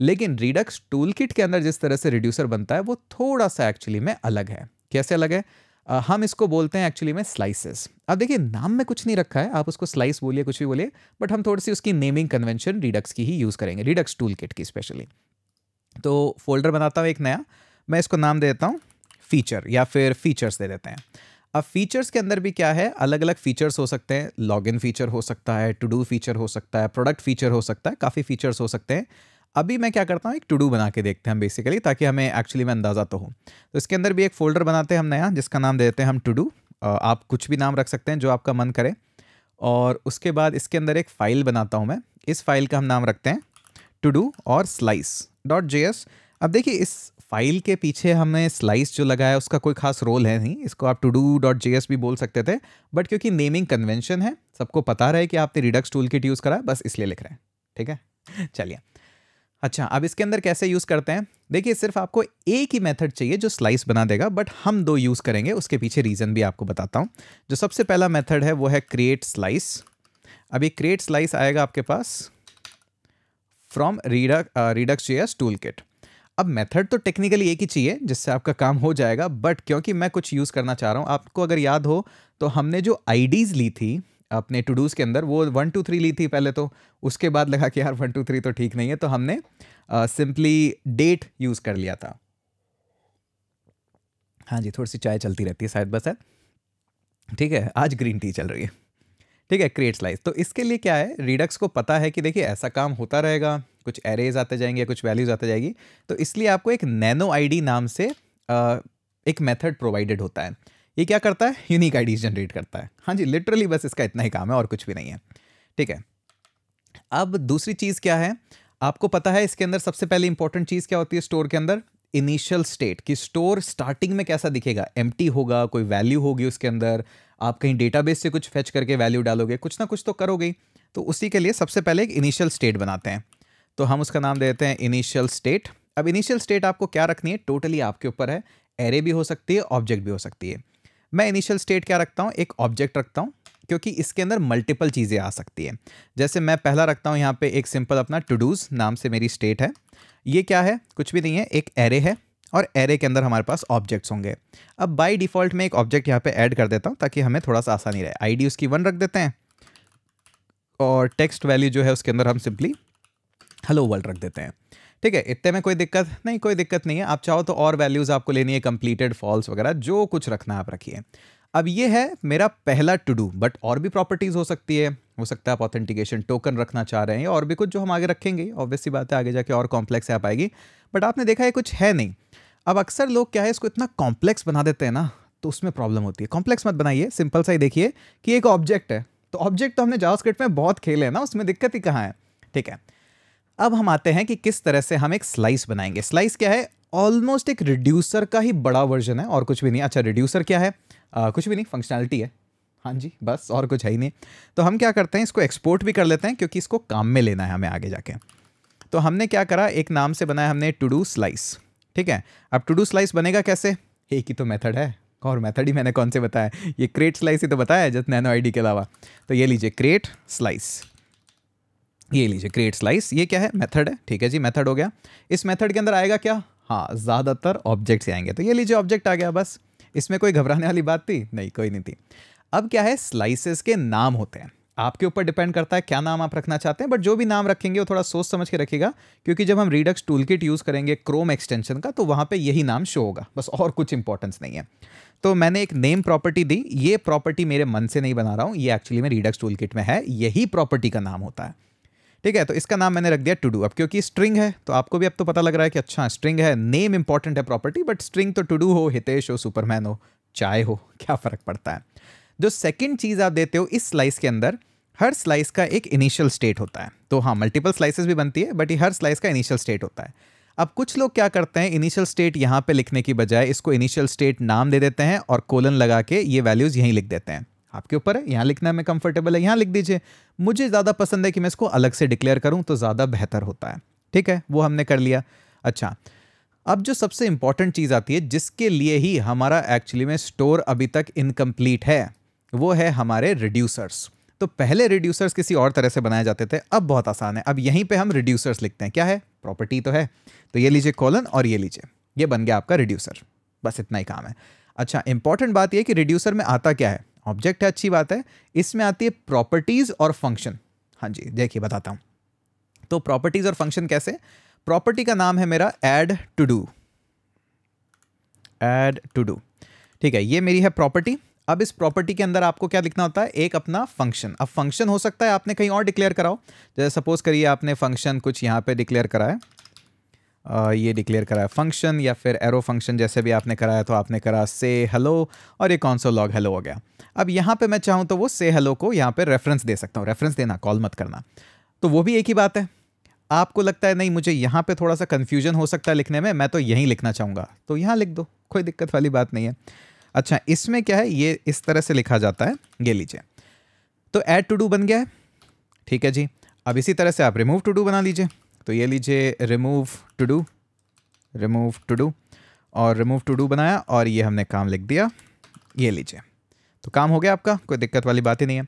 S1: लेकिन रिडक्स टूल किट के अंदर जिस तरह से रिड्यूसर बनता है वो थोड़ा सा एक्चुअली में अलग है कैसे अलग है आ, हम इसको बोलते हैं एक्चुअली में स्लाइसेस अब देखिए नाम में कुछ नहीं रखा है आप उसको स्लाइस बोलिए कुछ भी बोलिए बट हम थोड़ी सी उसकी नेमिंग कन्वेंशन रिडक्स की ही यूज़ करेंगे रिडक्स टूल किट की स्पेशली तो फोल्डर बनाता हूँ एक नया मैं इसको नाम दे देता हूँ फीचर या फिर फीचर्स दे देते हैं अब फीचर्स के अंदर भी क्या है अलग अलग फीचर्स हो सकते हैं लॉगिन फीचर हो सकता है टू डू फीचर हो सकता है प्रोडक्ट फीचर हो सकता है काफ़ी फीचर्स हो सकते हैं अभी मैं क्या करता हूँ एक टू डू बना के देखते हैं बेसिकली ताकि हमें एक्चुअली में अंदाज़ा तो हो तो इसके अंदर भी एक फोल्डर बनाते हैं हम नया जिसका नाम देते हैं हम टू डू आप कुछ भी नाम रख सकते हैं जो आपका मन करे और उसके बाद इसके अंदर एक फ़ाइल बनाता हूँ मैं इस फाइल का हम नाम रखते हैं टू डू और स्लाइस डॉट जे एस अब देखिए इस फाइल के पीछे हमने स्लाइस जो लगाया उसका कोई खास रोल है नहीं इसको आप todo dot J S भी बोल सकते थे बट क्योंकि नेमिंग कन्वेंशन है सबको पता रहे कि आपने रिडक्स टूल किट यूज़ करा बस इसलिए लिख रहे हैं ठीक है चलिए अच्छा अब इसके अंदर कैसे यूज़ करते हैं देखिए सिर्फ आपको एक ही मेथड चाहिए जो स्लाइस बना देगा बट हम दो यूज़ करेंगे उसके पीछे रीज़न भी आपको बताता हूँ जो सबसे पहला मेथड है वो है क्रिएट स्लाइस अभी क्रिएट स्लाइस आएगा आपके पास from Redux Redux J S Toolkit अब मेथड तो टेक्निकली एक ही चाहिए जिससे आपका काम हो जाएगा बट क्योंकि मैं कुछ यूज़ करना चाह रहा हूँ आपको अगर याद हो तो हमने जो आईडीज़ ली थी अपने टू डूज़ के अंदर वो वन टू थ्री ली थी पहले तो उसके बाद लगा कि यार वन टू थ्री तो ठीक नहीं है तो हमने सिंपली डेट यूज़ कर लिया था हाँ जी थोड़ी सी चाय चलती रहती है शायद बस है ठीक है आज ग्रीन टी चल रही है ठीक है क्रिएट स्लाइस तो इसके लिए क्या है रिडक्स को पता है कि देखिए ऐसा काम होता रहेगा कुछ एरेज आते जाएंगे कुछ वैल्यूज आते जाएगी तो इसलिए आपको एक नैनो आईडी नाम से एक मेथड प्रोवाइडेड होता है ये क्या करता है यूनिक आईडीज जनरेट करता है हाँ जी लिटरली बस इसका इतना ही काम है और कुछ भी नहीं है ठीक है अब दूसरी चीज़ क्या है आपको पता है इसके अंदर सबसे पहले इंपॉर्टेंट चीज़ क्या होती है स्टोर के अंदर इनिशियल स्टेट कि स्टोर स्टार्टिंग में कैसा दिखेगा एम होगा कोई वैल्यू होगी उसके अंदर आप कहीं डेटाबेस से कुछ फेच करके वैल्यू डालोगे कुछ ना कुछ तो करोगे तो उसी के लिए सबसे पहले एक इनिशियल स्टेट बनाते हैं तो हम उसका नाम देते हैं इनिशियल स्टेट अब इनिशियल स्टेट आपको क्या रखनी है टोटली totally आपके ऊपर है एरे भी हो सकती है ऑब्जेक्ट भी हो सकती है मैं इनिशियल स्टेट क्या रखता हूँ एक ऑब्जेक्ट रखता हूँ क्योंकि इसके अंदर मल्टीपल चीज़ें आ सकती है जैसे मैं पहला रखता हूँ यहाँ पे एक सिंपल अपना टू डूज नाम से मेरी स्टेट है ये क्या है कुछ भी नहीं है एक एरे है और एरे के अंदर हमारे पास ऑब्जेक्ट्स होंगे अब बाय डिफ़ॉल्ट मैं एक ऑब्जेक्ट यहाँ पे ऐड कर देता हूँ ताकि हमें थोड़ा सा आसानी रहे आई उसकी वन रख देते हैं और टेक्स्ट वैल्यू जो है उसके अंदर हम सिंपली हेलो वर्ल्ड रख देते हैं ठीक है इतने में कोई दिक्कत नहीं कोई दिक्कत नहीं है आप चाहो तो और वैल्यूज़ आपको लेनी है कंप्लीटेड फॉल्स वगैरह जो कुछ रखना है आप रखिए अब ये है मेरा पहला टू डू बट और भी प्रॉपर्टीज़ हो सकती है हो सकता है आप ऑथेंटिकेशन टोकन रखना चाह रहे हैं और भी कुछ जो हम आगे रखेंगे ऑब्वियसली बात है आगे जाके और कॉम्प्लेक्स ऐप आएगी बट आपने देखा है कुछ है नहीं अब अक्सर लोग क्या है इसको इतना कॉम्प्लेक्स बना देते हैं ना तो उसमें प्रॉब्लम होती है कॉम्प्लेक्स मत बनाइए सिंपल सा ही देखिए कि एक ऑब्जेक्ट है तो ऑब्जेक्ट तो हमने जावास्क्रिप्ट में बहुत खेले हैं ना उसमें दिक्कत ही कहाँ है ठीक है अब हम आते हैं कि किस तरह से हम एक स्लाइस बनाएंगे स्लाइस क्या है ऑलमोस्ट एक रिड्यूसर का ही बड़ा वर्जन है और कुछ भी नहीं अच्छा रिड्यूसर क्या है आ, कुछ भी नहीं फंक्शनैलिटी है हाँ जी बस और कुछ है ही नहीं तो हम क्या करते हैं इसको एक्सपोर्ट भी कर लेते हैं क्योंकि इसको काम में लेना है हमें आगे जाके तो हमने क्या करा एक नाम से बनाया हमने टू डू स्लाइस ठीक है अब टू डू स्लाइस बनेगा कैसे एक ही तो मेथड है और मेथड ही मैंने कौन से बताया ये क्रेट स्लाइस ही तो बताया जस्ट नैनो आईडी के अलावा तो ये लीजिए क्रिएट स्लाइस ये लीजिए क्रिएट स्लाइस ये क्या है मेथड है ठीक है जी मेथड हो गया इस मेथड के अंदर आएगा क्या हाँ ज़्यादातर ऑब्जेक्ट्स आएंगे तो ये लीजिए ऑब्जेक्ट आ गया बस इसमें कोई घबराने वाली बात थी नहीं कोई नहीं थी अब क्या है स्लाइसेस के नाम होते हैं आपके ऊपर डिपेंड करता है क्या नाम आप रखना चाहते हैं बट जो भी नाम रखेंगे वो थोड़ा सोच समझ के रखेगा क्योंकि जब हम रीडक्स टूल किट यूज़ करेंगे क्रोम एक्सटेंशन का तो वहाँ पर यही नाम शो होगा बस और कुछ इंपॉर्टेंस नहीं है तो मैंने एक नेम प्रॉपर्टी दी ये प्रॉपर्टी मेरे मन से नहीं बना रहा हूँ ये एक्चुअली में रीडक्स टूल किट में है यही प्रॉपर्टी का नाम होता है ठीक है तो इसका नाम मैंने रख दिया टू डू अब क्योंकि स्ट्रिंग है तो आपको भी अब तो पता लग रहा है कि अच्छा स्ट्रिंग है नेम इंपॉर्टेंट है प्रॉपर्टी बट स्ट्रिंग तो टू डू हो हितेश हो सुपरमैन हो चाय हो क्या फ़र्क पड़ता है जो सेकेंड चीज़ आप देते हो इस स्लाइस के अंदर हर स्लाइस का एक इनिशियल स्टेट होता है तो हाँ मल्टीपल स्लाइसेस भी बनती है बट ये हर स्लाइस का इनिशियल स्टेट होता है अब कुछ लोग क्या करते हैं इनिशियल स्टेट यहाँ पे लिखने की बजाय इसको इनिशियल स्टेट नाम दे देते हैं और कोलन लगा के ये वैल्यूज़ यहीं लिख देते हैं आपके ऊपर है यहाँ लिखना में कंफर्टेबल है यहाँ लिख दीजिए मुझे ज़्यादा पसंद है कि मैं इसको अलग से डिक्लेयर करूँ तो ज़्यादा बेहतर होता है ठीक है वो हमने कर लिया अच्छा अब जो सबसे इम्पॉर्टेंट चीज़ आती है जिसके लिए ही हमारा एक्चुअली में स्टोर अभी तक इनकम्प्लीट है वो है हमारे रिड्यूसर्स तो पहले रिड्यूसर्स किसी और तरह से बनाए जाते थे अब बहुत आसान है अब यहीं पे हम रिड्यूसर्स लिखते हैं क्या है प्रॉपर्टी तो है तो ये लीजिए कॉलन और ये लीजिए ये बन गया आपका रिड्यूसर बस इतना ही काम है अच्छा इंपॉर्टेंट बात यह कि रिड्यूसर में आता क्या है ऑब्जेक्ट है अच्छी बात है इसमें आती है प्रॉपर्टीज़ और फंक्शन हाँ जी देखिए बताता हूँ तो प्रॉपर्टीज़ और फंक्शन कैसे प्रॉपर्टी का नाम है मेरा add todo add todo ठीक है ये मेरी है प्रॉपर्टी अब इस प्रॉपर्टी के अंदर आपको क्या लिखना होता है एक अपना फंक्शन अब फंक्शन हो सकता है आपने कहीं और डिक्लेयर कराओ जैसे सपोज करिए आपने फंक्शन कुछ यहाँ पे डिक्लेयर कराया ये डिक्लेयर कराया फंक्शन या फिर एरो फंक्शन जैसे भी आपने कराया तो आपने करा से हेलो और ये कौन सो लॉग हेलो हो गया अब यहाँ पे मैं चाहूँ तो वो से हेलो को यहाँ पे रेफरेंस दे सकता हूँ रेफरेंस देना कॉल मत करना तो वो भी एक ही बात है आपको लगता है नहीं मुझे यहाँ पे थोड़ा सा कन्फ्यूजन हो सकता है लिखने में मैं तो यहीं लिखना चाहूँगा तो यहाँ लिख दो कोई दिक्कत वाली बात नहीं है अच्छा इसमें क्या है ये इस तरह से लिखा जाता है ये लीजिए तो ऐड टू डू बन गया है ठीक है जी अब इसी तरह से आप रिमूव टू डू बना लीजिए तो ये लीजिए remove to do remove to todo और रिमूव टू डू बनाया और ये हमने काम लिख दिया ये लीजिए तो काम हो गया आपका कोई दिक्कत वाली बात ही नहीं है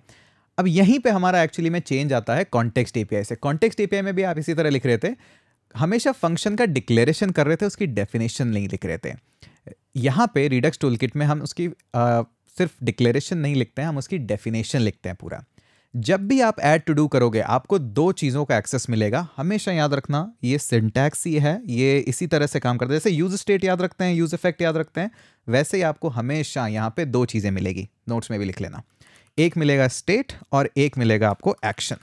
S1: अब यहीं पे हमारा एक्चुअली में चेंज आता है कॉन्टेक्स्ट एपीआई से कॉन्टेक्स्ट एपीआई में भी आप इसी तरह लिख रहे थे हमेशा फंक्शन का डिक्लेरेशन कर रहे थे उसकी डेफिनेशन नहीं लिख रहे थे यहाँ पे रिडक्स टूल में हम उसकी आ, सिर्फ डिक्लेरेशन नहीं लिखते हैं हम उसकी डेफिनेशन लिखते हैं पूरा जब भी आप ऐड टू डू करोगे आपको दो चीज़ों का एक्सेस मिलेगा हमेशा याद रखना ये सिंटैक्स ही है ये इसी तरह से काम करते हैं जैसे यूज स्टेट याद रखते हैं यूज इफेक्ट याद रखते हैं वैसे ही आपको हमेशा यहाँ पे दो चीज़ें मिलेगी नोट्स में भी लिख लेना एक मिलेगा स्टेट और एक मिलेगा आपको एक्शन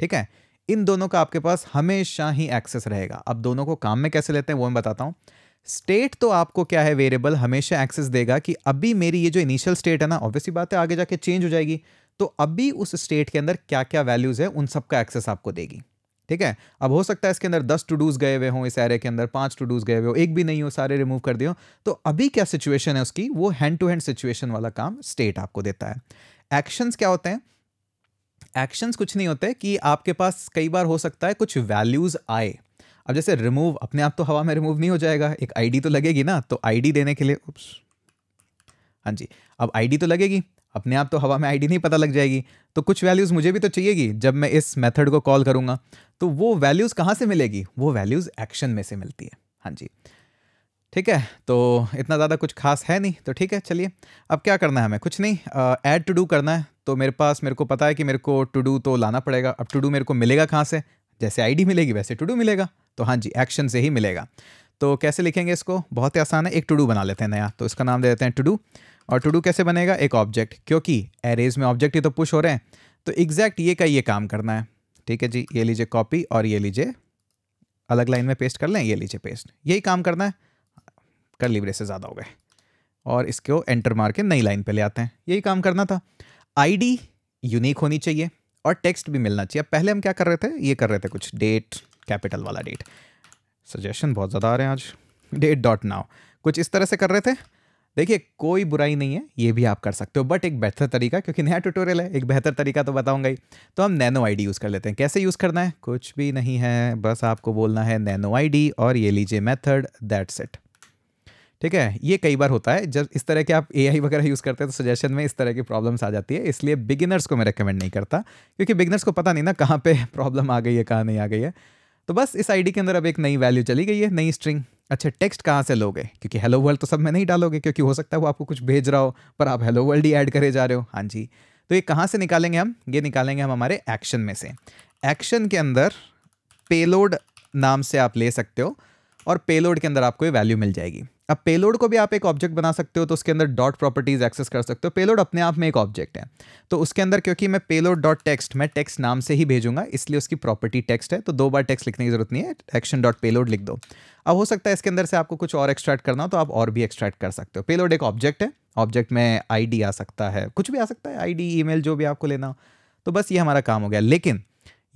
S1: ठीक है इन दोनों का आपके पास हमेशा ही एक्सेस रहेगा अब दोनों को काम में कैसे लेते हैं वो मैं बताता हूँ स्टेट तो आपको क्या है वेरिएबल हमेशा एक्सेस देगा कि अभी मेरी ये जो इनिशियल स्टेट है ना ऑब्वियसली बात है आगे जाके चेंज हो जाएगी तो अभी उस स्टेट के अंदर क्या क्या वैल्यूज़ है उन सबका एक्सेस आपको देगी ठीक है अब हो सकता है इसके अंदर दस टू डूज गए हुए हों इस एरे के अंदर पांच टू डूज गए हुए हो एक भी नहीं हो सारे रिमूव कर दियो तो अभी क्या सिचुएशन है उसकी वो हैंड टू हैंड सिचुएशन वाला काम स्टेट आपको देता है एक्शंस क्या होते हैं एक्शंस कुछ नहीं होते कि आपके पास कई बार हो सकता है कुछ वैल्यूज़ आए अब जैसे रिमूव अपने आप तो हवा में रिमूव नहीं हो जाएगा एक आईडी तो लगेगी ना तो आईडी देने के लिए हाँ जी अब आईडी तो लगेगी अपने आप तो हवा में आईडी नहीं पता लग जाएगी तो कुछ वैल्यूज़ मुझे भी तो चाहिएगी जब मैं इस मेथड को कॉल करूँगा तो वो वैल्यूज़ कहाँ से मिलेगी वो वैल्यूज़ एक्शन में से मिलती है हाँ जी ठीक है तो इतना ज़्यादा कुछ खास है नहीं तो ठीक है चलिए अब क्या करना है हमें कुछ नहीं ऐड टू डू करना है तो मेरे पास मेरे को पता है कि मेरे को टू डू तो लाना पड़ेगा अब टू डू मेरे को मिलेगा कहाँ से जैसे आईडी मिलेगी वैसे टू डू मिलेगा तो हाँ जी एक्शन से ही मिलेगा तो कैसे लिखेंगे इसको बहुत ही आसान है एक टू डू बना लेते हैं नया तो इसका नाम दे देते हैं टू डू और टू डू कैसे बनेगा एक ऑब्जेक्ट क्योंकि एरेज में ऑब्जेक्ट ही तो पुश हो रहे हैं तो एग्जैक्ट ये का ये काम करना है ठीक है जी ये लीजिए कॉपी और ये लीजिए अलग लाइन में पेस्ट कर लें ये लीजिए पेस्ट यही काम करना है कर लिवरे से ज़्यादा हो गए और इसको एंटर मार के नई लाइन पे ले आते हैं यही काम करना था आईडी यूनिक होनी चाहिए और टेक्स्ट भी मिलना चाहिए पहले हम क्या कर रहे थे ये कर रहे थे कुछ डेट कैपिटल वाला डेट सजेशन बहुत ज़्यादा आ रहे हैं आज डेट डॉट नाव कुछ इस तरह से कर रहे थे देखिए कोई बुराई नहीं है ये भी आप कर सकते हो बट एक बेहतर तरीका क्योंकि नया ट्यूटोरियल है एक बेहतर तरीका तो बताऊंगा ही तो हम नैनो आई यूज़ कर लेते हैं कैसे यूज़ करना है कुछ भी नहीं है बस आपको बोलना है नैनो आई और ये लीजिए मेथड दैट्स इट ठीक है ये कई बार होता है जब इस तरह के आप ए वगैरह यूज़ करते हैं तो सजेशन में इस तरह की प्रॉब्लम्स आ जाती है इसलिए बिगिनर्स को मैं रिकमेंड नहीं करता क्योंकि बिगिनर्स को पता नहीं ना कहाँ पे प्रॉब्लम आ गई है कहाँ नहीं आ गई है तो बस इस आईडी के अंदर अब एक नई वैल्यू चली गई है नई स्ट्रिंग अच्छा टेक्स्ट कहाँ से लोगे क्योंकि हेलो वर्ल्ड तो सब में नहीं डालोगे क्योंकि हो सकता है वो आपको कुछ भेज रहा हो पर आप हेलो वर्ल्ड ही ऐड करे जा रहे हो हाँ जी तो ये कहाँ से निकालेंगे हम ये निकालेंगे हम हमारे एक्शन में से एक्शन के अंदर पेलोड नाम से आप ले सकते हो और पेलोड के अंदर आपको ये वैल्यू मिल जाएगी अब पेलोड को भी आप एक ऑब्जेक्ट बना सकते हो तो उसके अंदर डॉट प्रॉपर्टीज एक्सेस कर सकते हो पेलोड अपने आप में एक ऑब्जेक्ट है तो उसके अंदर क्योंकि मैं पेलोड डॉट टेक्स्ट मैं टेक्स्ट नाम से ही भेजूंगा इसलिए उसकी प्रॉपर्टी टेक्स्ट है तो दो बार टेक्स्ट लिखने की जरूरत नहीं है एक्शन डॉट पेलोड लिख दो अब हो सकता है इसके अंदर से आपको कुछ और एक्सट्रैक्ट करना हो तो आप और भी एक्सट्रैक्ट कर सकते हो पेलोड एक ऑब्जेक्ट है ऑब्जेक्ट में आई आ सकता है कुछ भी आ सकता है ई मेल जो भी आपको लेना हो तो बस ये हमारा काम हो गया लेकिन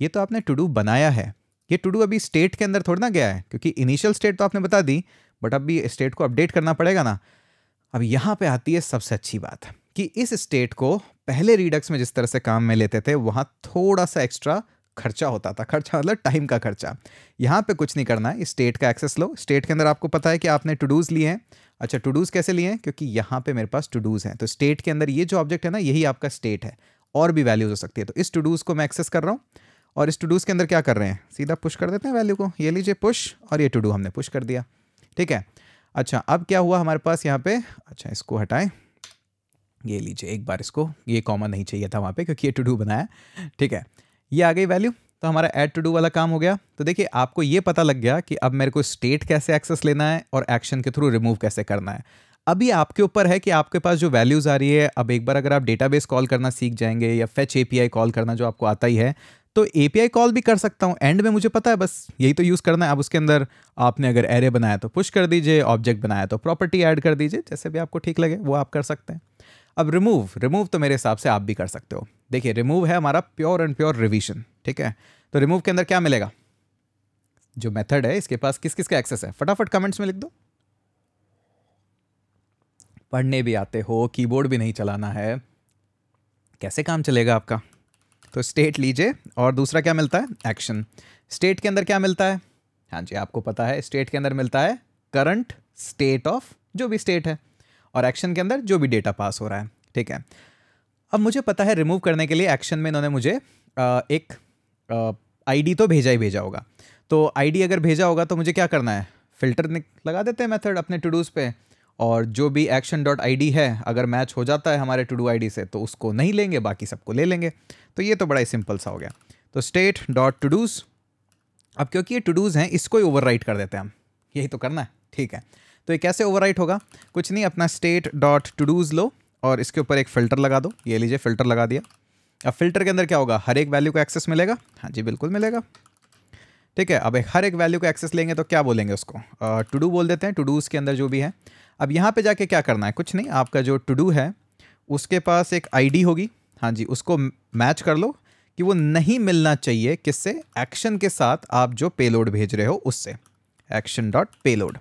S1: ये तो आपने टू डू बनाया है ये टू डू अभी स्टेट के अंदर थोड़ा ना गया है क्योंकि इनिशियल स्टेट तो आपने बता दी बट अब भी स्टेट को अपडेट करना पड़ेगा ना अब यहाँ पे आती है सबसे अच्छी बात कि इस स्टेट को पहले रीडक्स में जिस तरह से काम में लेते थे वहाँ थोड़ा सा एक्स्ट्रा खर्चा होता था खर्चा मतलब टाइम का खर्चा यहाँ पे कुछ नहीं करना है स्टेट का एक्सेस लो स्टेट के अंदर आपको पता है कि आपने टू डूज़ लिए हैं अच्छा टू डूज़ कैसे लिए हैं क्योंकि यहाँ पे मेरे पास टू डूज़ हैं तो स्टेट के अंदर ये जो ऑब्जेक्ट है ना यही आपका स्टेट है और भी वैल्यूज हो सकती है तो इस टू डूज़ को मैं एक्सेस कर रहा हूँ और इस टू डूज़ के अंदर क्या कर रहे हैं सीधा पुश कर देते हैं वैल्यू को ये लीजिए पुश और ये टू डू हमने पुश कर दिया ठीक है अच्छा अब क्या हुआ हमारे पास यहाँ पे अच्छा इसको हटाएं ये लीजिए एक बार इसको ये कॉमन नहीं चाहिए था वहाँ पे क्योंकि ये टू डू बनाया ठीक है ये आ गई वैल्यू तो हमारा ऐड टू डू वाला काम हो गया तो देखिए आपको ये पता लग गया कि अब मेरे को स्टेट कैसे एक्सेस लेना है और एक्शन के थ्रू रिमूव कैसे करना है अभी आपके ऊपर है कि आपके पास जो वैल्यूज़ आ रही है अब एक बार अगर आप डेटाबेस कॉल करना सीख जाएंगे या फेच एपीआई कॉल करना जो आपको आता ही है तो एपीआई कॉल भी कर सकता हूँ एंड में मुझे पता है बस यही तो यूज़ करना है अब उसके अंदर आपने अगर एरे बनाया तो पुश कर दीजिए ऑब्जेक्ट बनाया तो प्रॉपर्टी ऐड कर दीजिए जैसे भी आपको ठीक लगे वो आप कर सकते हैं अब रिमूव रिमूव तो मेरे हिसाब से आप भी कर सकते हो देखिए रिमूव है हमारा प्योर एंड प्योर रिविजन ठीक है तो रिमूव के अंदर क्या मिलेगा जो मेथड है इसके पास किस किस का एक्सेस है फटाफट कमेंट्स में लिख दो पढ़ने भी आते हो कीबोर्ड भी नहीं चलाना है कैसे काम चलेगा आपका तो स्टेट लीजिए और दूसरा क्या मिलता है एक्शन स्टेट के अंदर क्या मिलता है हाँ जी आपको पता है स्टेट के अंदर मिलता है करंट स्टेट ऑफ जो भी स्टेट है और एक्शन के अंदर जो भी डेटा पास हो रहा है ठीक है अब मुझे पता है रिमूव करने के लिए एक्शन में इन्होंने मुझे आ, एक आईडी तो भेजा ही भेजा होगा तो आईडी अगर भेजा होगा तो मुझे क्या करना है फिल्टर लगा देते हैं मेथड अपने टू डूज पे और जो भी एक्शन डॉट आई है अगर मैच हो जाता है हमारे टू डू आई से तो उसको नहीं लेंगे बाकी सबको ले लेंगे तो ये तो बड़ा ही सिंपल सा हो गया तो स्टेट डॉट टू डूज़ अब क्योंकि ये टू डूज़ हैं इसको ही ओवर कर देते हैं हम यही तो करना है ठीक है तो ये कैसे ओवर होगा कुछ नहीं अपना स्टेट डॉट टू डूज़ लो और इसके ऊपर एक फ़िल्टर लगा दो ये लीजिए फ़िल्टर लगा दिया अब फ़िल्टर के अंदर क्या होगा हर एक वैल्यू को एक्सेस मिलेगा हाँ जी बिल्कुल मिलेगा ठीक है अब एक हर एक वैल्यू को एक्सेस लेंगे तो क्या बोलेंगे उसको टू डू बोल देते हैं टू डूज़ के अंदर जो भी है अब यहाँ पे जाके क्या करना है कुछ नहीं आपका जो टू डू है उसके पास एक आईडी होगी हाँ जी उसको मैच कर लो कि वो नहीं मिलना चाहिए किससे एक्शन के साथ आप जो पेलोड भेज रहे हो उससे एक्शन डॉट पेलोड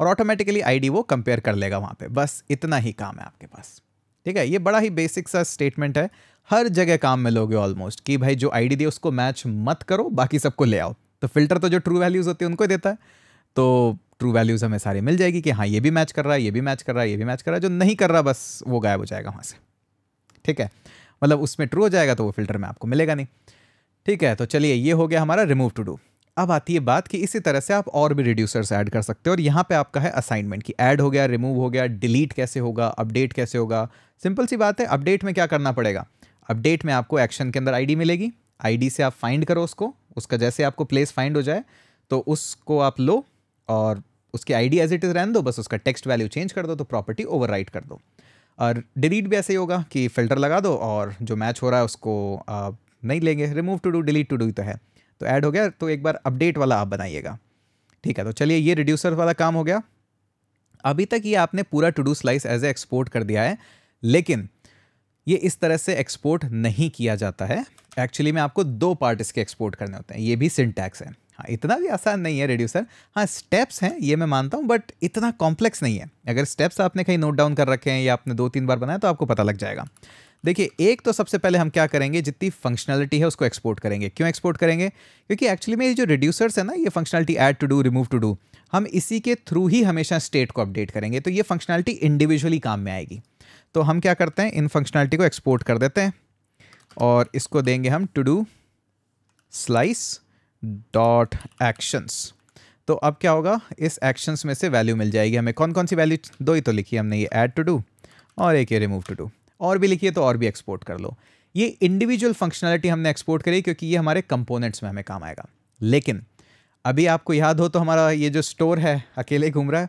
S1: और ऑटोमेटिकली आईडी वो कंपेयर कर लेगा वहाँ पे बस इतना ही काम है आपके पास ठीक है ये बड़ा ही बेसिक सा स्टेटमेंट है हर जगह काम में लोगे ऑलमोस्ट कि भाई जो आईडी दी उसको मैच मत करो बाकी सबको ले आओ तो फिल्टर तो जो ट्रू वैल्यूज़ होती है उनको देता है तो ट्रू वैल्यूज़ हमें सारे मिल जाएगी कि हाँ ये भी मैच कर रहा है ये भी मैच कर रहा है ये भी मैच कर रहा है जो नहीं कर रहा बस वो गायब हो जाएगा वहाँ से ठीक है मतलब उसमें ट्रू हो जाएगा तो वो फिल्टर में आपको मिलेगा नहीं ठीक है तो चलिए ये हो गया हमारा रिमूव टू डू अब आती है बात कि इसी तरह से आप और भी रिड्यूसर्स ऐड कर सकते हो और यहाँ पे आपका है असाइनमेंट कि ऐड हो गया रिमूव हो गया डिलीट कैसे होगा अपडेट कैसे होगा सिंपल सी बात है अपडेट में क्या करना पड़ेगा अपडेट में आपको एक्शन के अंदर आईडी मिलेगी आईडी से आप फाइंड करो उसको उसका जैसे आपको प्लेस फाइंड हो जाए तो उसको आप लो और उसकी आईडी एज इट इज़ रहने दो बस उसका टेक्स्ट वैल्यू चेंज कर दो तो प्रॉपर्टी ओवरराइट कर दो और डिलीट भी ऐसे ही होगा कि फ़िल्टर लगा दो और जो मैच हो रहा है उसको आप नहीं लेंगे remove to todo delete todo तो है तो ऐड हो गया तो एक बार अपडेट वाला आप बनाइएगा ठीक है तो चलिए ये रिड्यूसर वाला काम हो गया अभी तक ये आपने पूरा todo slice as a export कर दिया है लेकिन ये इस तरह से एक्सपोर्ट नहीं किया जाता है एक्चुअली में आपको दो पार्ट इसके एक्सपोर्ट करने होते हैं ये भी सिंटैक्स है हाँ इतना भी आसान नहीं है रिड्यूसर हाँ स्टेप्स हैं ये मैं मानता हूँ बट इतना कॉम्प्लेक्स नहीं है अगर स्टेप्स आपने कहीं नोट डाउन कर रखे हैं या आपने दो तीन बार बनाया तो आपको पता लग जाएगा देखिए एक तो सबसे पहले हम क्या करेंगे जितनी फंक्शनलिटी है उसको एक्सपोर्ट करेंगे क्यों एक्सपोर्ट करेंगे क्योंकि एक्चुअली में ये जो रिड्यूसर्स है ना ये functionality add to do remove to todo हम इसी के थ्रू ही हमेशा स्टेट को अपडेट करेंगे तो ये फंक्शनलिटी इंडिविजुअली काम में आएगी तो हम क्या करते हैं इन फंक्शनैलिटी को एक्सपोर्ट कर देते हैं और इसको देंगे हम todo slice dot actions तो अब क्या होगा इस एक्शंस में से वैल्यू मिल जाएगी हमें कौन कौन सी वैल्यू दो ही तो लिखी हमने ये ऐड टू डू और एक ये रिमूव टू डू और भी लिखिए तो और भी एक्सपोर्ट कर लो ये इंडिविजुअल फंक्शनैलिटी हमने एक्सपोर्ट करी क्योंकि ये हमारे कंपोनेंट्स में हमें काम आएगा लेकिन अभी आपको याद हो तो हमारा ये जो स्टोर है अकेले घूम रहा है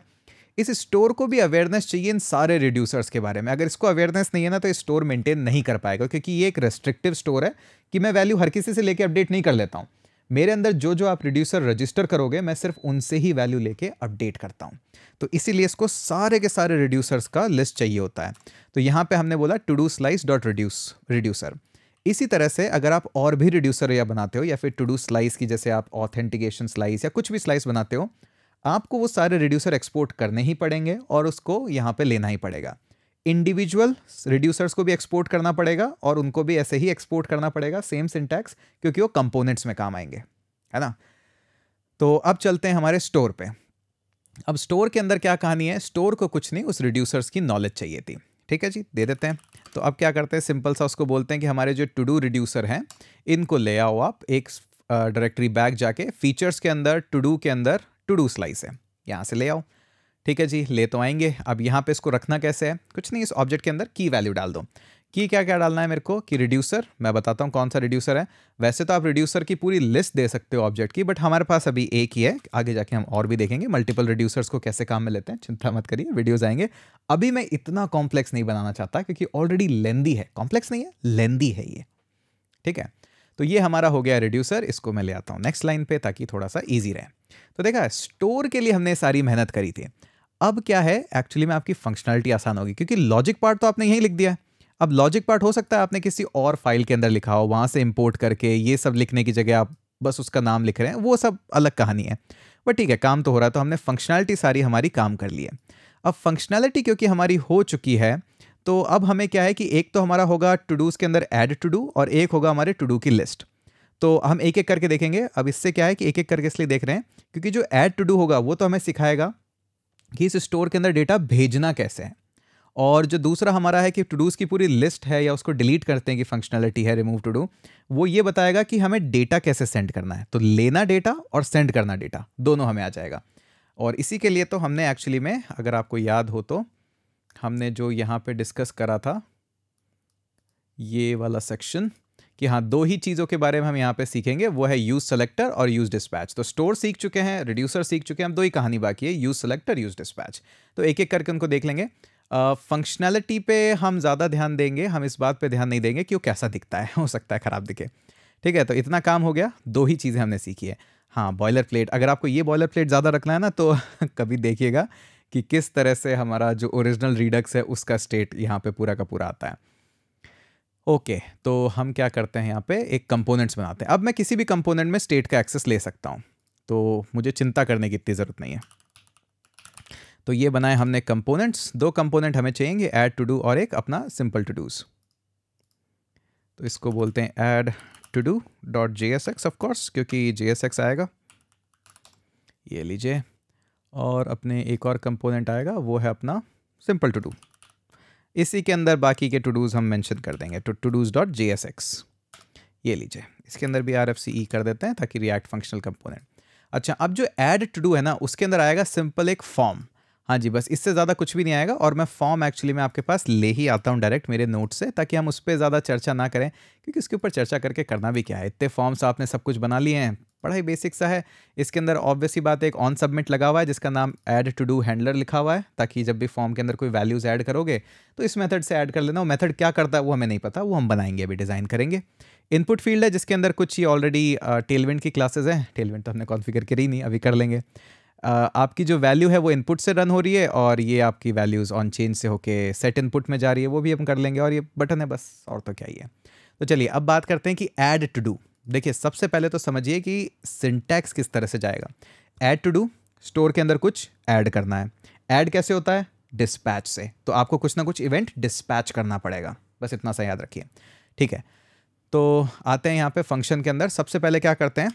S1: इस स्टोर को भी अवेयरनेस चाहिए इन सारे रिड्यूसर्स के बारे में अगर इसको अवेयरनेस नहीं है ना तो स्टोर मेंटेन नहीं कर पाएगा क्योंकि ये एक रेस्ट्रिक्टिव स्टोर है कि मैं वैल्यू हर किसी से लेके अपडेट नहीं कर लेता हूँ मेरे अंदर जो जो आप रिड्यूसर रजिस्टर करोगे मैं सिर्फ उनसे ही वैल्यू लेके अपडेट करता हूँ तो इसीलिए इसको सारे के सारे रिड्यूसर्स का लिस्ट चाहिए होता है तो यहाँ पे हमने बोला todo slice dot reduce reducer इसी तरह से अगर आप और भी रिड्यूसर या बनाते हो या फिर टू डू स्लाइस की जैसे आप ऑथेंटिकेशन स्लाइस या कुछ भी स्लाइस बनाते हो आपको वो सारे रिड्यूसर एक्सपोर्ट करने ही पड़ेंगे और उसको यहाँ पे लेना ही पड़ेगा इंडिविजुअल रिड्यूसर्स को भी एक्सपोर्ट करना पड़ेगा और उनको भी ऐसे ही एक्सपोर्ट करना पड़ेगा सेम सिंटैक्स क्योंकि वो कंपोनेंट्स में काम आएंगे है ना तो अब चलते हैं हमारे स्टोर पे अब स्टोर के अंदर क्या कहानी है स्टोर को कुछ नहीं उस रिड्यूसर्स की नॉलेज चाहिए थी ठीक है जी दे देते हैं तो अब क्या करते हैं सिंपल सा उसको बोलते हैं कि हमारे जो टू डू रिड्यूसर हैं इनको ले आओ आप एक डायरेक्टरी बैग जाके फीचर्स के अंदर टू डू के अंदर टू डू स्लाइस है यहाँ से ले आओ ठीक है जी ले तो आएंगे अब यहाँ पे इसको रखना कैसे है कुछ नहीं इस ऑब्जेक्ट के अंदर की वैल्यू डाल दो की क्या क्या डालना है मेरे को कि रिड्यूसर मैं बताता हूँ कौन सा रिड्यूसर है वैसे तो आप रिड्यूसर की पूरी लिस्ट दे सकते हो ऑब्जेक्ट की बट हमारे पास अभी एक ही है आगे जाके हम और भी देखेंगे मल्टीपल रिड्यूसर्स को कैसे काम में लेते हैं चिंता मत करिए वीडियोज आएंगे अभी मैं इतना कॉम्प्लेक्स नहीं बनाना चाहता क्योंकि ऑलरेडी लेंदी है कॉम्प्लेक्स नहीं है लेंदी है ये ठीक है तो ये हमारा हो गया रिड्यूसर इसको मैं ले आता हूँ नेक्स्ट लाइन पे ताकि थोड़ा सा ईजी रहे तो देखा स्टोर के लिए हमने सारी मेहनत करी थी अब क्या है एक्चुअली में आपकी फंक्शनलिटी आसान होगी क्योंकि लॉजिक पार्ट तो आपने यहीं लिख दिया है अब लॉजिक पार्ट हो सकता है आपने किसी और फाइल के अंदर लिखा हो वहाँ से इम्पोर्ट करके ये सब लिखने की जगह आप बस उसका नाम लिख रहे हैं वो सब अलग कहानी है बट ठीक है काम तो हो रहा है तो हमने फंक्शनैलिटी सारी हमारी काम कर ली है अब फंक्शनैलिटी क्योंकि हमारी हो चुकी है तो अब हमें क्या है कि एक तो हमारा होगा टू डूज़ के अंदर एड टू डू और एक होगा हमारे टू डू की लिस्ट तो हम एक एक करके देखेंगे अब इससे क्या है कि एक एक करके इसलिए देख रहे हैं क्योंकि जो ऐड टू डू होगा वो तो हमें सिखाएगा कि इस स्टोर के अंदर डेटा भेजना कैसे है और जो दूसरा हमारा है कि टू डूज़ की पूरी लिस्ट है या उसको डिलीट करते हैं कि फंक्शनलिटी है रिमूव टू डू वो ये बताएगा कि हमें डेटा कैसे सेंड करना है तो लेना डेटा और सेंड करना डेटा दोनों हमें आ जाएगा और इसी के लिए तो हमने एक्चुअली में अगर आपको याद हो तो हमने जो यहाँ पे डिस्कस करा था ये वाला सेक्शन कि हाँ दो ही चीज़ों के बारे में हम यहाँ पे सीखेंगे वो है यूज सेलेक्टर और यूज डिस्पैच तो स्टोर सीख चुके हैं रिड्यूसर सीख चुके हैं हम दो ही कहानी बाकी है यूज सेलेक्टर यूज डिस्पैच तो एक एक करके उनको देख लेंगे फंक्शनैलिटी uh, पे हम ज़्यादा ध्यान देंगे हम इस बात पे ध्यान नहीं देंगे कि वो कैसा दिखता है हो सकता है ख़राब दिखे ठीक है तो इतना काम हो गया दो ही चीज़ें हमने सीखी है हाँ बॉयलर प्लेट अगर आपको ये बॉयलर प्लेट ज़्यादा रखना है ना तो कभी देखिएगा कि किस तरह से हमारा जो ओरिजिनल रीडक्स है उसका स्टेट यहाँ पे पूरा का पूरा आता है ओके okay, तो हम क्या करते हैं यहाँ पे एक कंपोनेंट्स बनाते हैं अब मैं किसी भी कंपोनेंट में स्टेट का एक्सेस ले सकता हूँ तो मुझे चिंता करने की इतनी ज़रूरत नहीं है तो ये बनाए हमने कंपोनेंट्स दो कंपोनेंट हमें चाहिए ऐड टू डू और एक अपना सिंपल टू डूज तो इसको बोलते हैं add to todo dot J S X of course क्योंकि जे एस एक्स आएगा ये लीजिए और अपने एक और कंपोनेंट आएगा वो है अपना सिंपल टू डू इसी के अंदर बाकी के टू डूज़ हम मेंशन कर देंगे to todos dot J S X ये लीजिए इसके अंदर भी आर एफ सी ई कर देते हैं ताकि रिएक्ट फंक्शनल कंपोनेंट अच्छा अब जो एड टू डू है ना उसके अंदर आएगा सिंपल एक फॉर्म हाँ जी बस इससे ज़्यादा कुछ भी नहीं आएगा और मैं फॉर्म एक्चुअली मैं आपके पास ले ही आता हूँ डायरेक्ट मेरे नोट से ताकि हम उस पर ज़्यादा चर्चा ना करें क्योंकि उसके ऊपर चर्चा करके करना भी क्या है इतने फॉर्म्स आपने सब कुछ बना लिए हैं बड़ा ही बेसिक सा है इसके अंदर ऑब्वियस ही बात एक ऑन सबमिट लगा हुआ है जिसका नाम ऐड टू डू हैंडलर लिखा हुआ है ताकि जब भी फॉर्म के अंदर कोई वैल्यूज़ ऐड करोगे तो इस मेथड से ऐड कर लेना वो मेथड क्या करता है वो हमें नहीं पता वो हम बनाएंगे अभी डिज़ाइन करेंगे इनपुट फील्ड है जिसके अंदर कुछ ही ऑलरेडी टेलविंट की क्लासेज हैं टेलविंट तो हमने कॉन्फिगर करी नहीं अभी कर लेंगे Uh, आपकी जो वैल्यू है वो इनपुट से रन हो रही है और ये आपकी वैल्यूज़ ऑन चेंज से होके सेट इनपुट में जा रही है वो भी हम कर लेंगे और ये बटन है बस और तो क्या ही है तो चलिए अब बात करते हैं कि ऐड टू डू देखिए सबसे पहले तो समझिए कि सिंटैक्स किस तरह से जाएगा ऐड टू डू स्टोर के अंदर कुछ ऐड करना है ऐड कैसे होता है डिस्पैच से तो आपको कुछ ना कुछ इवेंट डिस्पैच करना पड़ेगा बस इतना सा याद रखिए ठीक है तो आते हैं यहाँ पे फंक्शन के अंदर सबसे पहले क्या करते हैं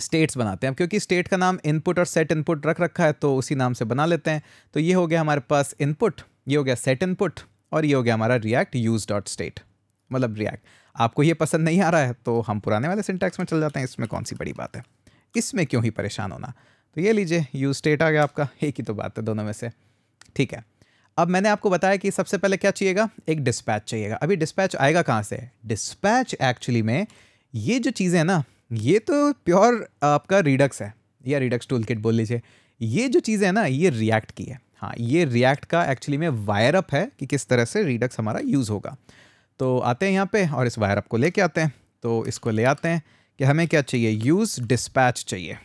S1: स्टेट्स बनाते हैं क्योंकि स्टेट का नाम इनपुट और सेट इनपुट रख रखा है तो उसी नाम से बना लेते हैं तो ये हो गया हमारे पास इनपुट ये हो गया सेट इनपुट और ये हो गया हमारा रिएक्ट यूज डॉट स्टेट मतलब रिएक्ट आपको ये पसंद नहीं आ रहा है तो हम पुराने वाले सिंटैक्स में चल जाते हैं इसमें कौन सी बड़ी बात है इसमें क्यों ही परेशान होना तो ये लीजिए यू स्टेट आ गया आपका एक ही तो बात है दोनों में से ठीक है अब मैंने आपको बताया कि सबसे पहले क्या चाहिएगा एक डिस्पैच चाहिएगा अभी डिस्पैच आएगा कहाँ से डिस्पैच एक्चुअली में ये जो चीज़ें हैं ना ये तो प्योर आपका रिडक्स है या रिडक्स टूल किट बोल लीजिए ये जो चीज़ें हैं ना ये रिएक्ट की है हाँ ये रिएक्ट का एक्चुअली में वायरअप है कि किस तरह से रिडक्स हमारा यूज़ होगा तो आते हैं यहाँ पे और इस वायर आपको लेके आते हैं तो इसको ले आते हैं कि हमें क्या चाहिए यूज़ डिस्पैच चाहिए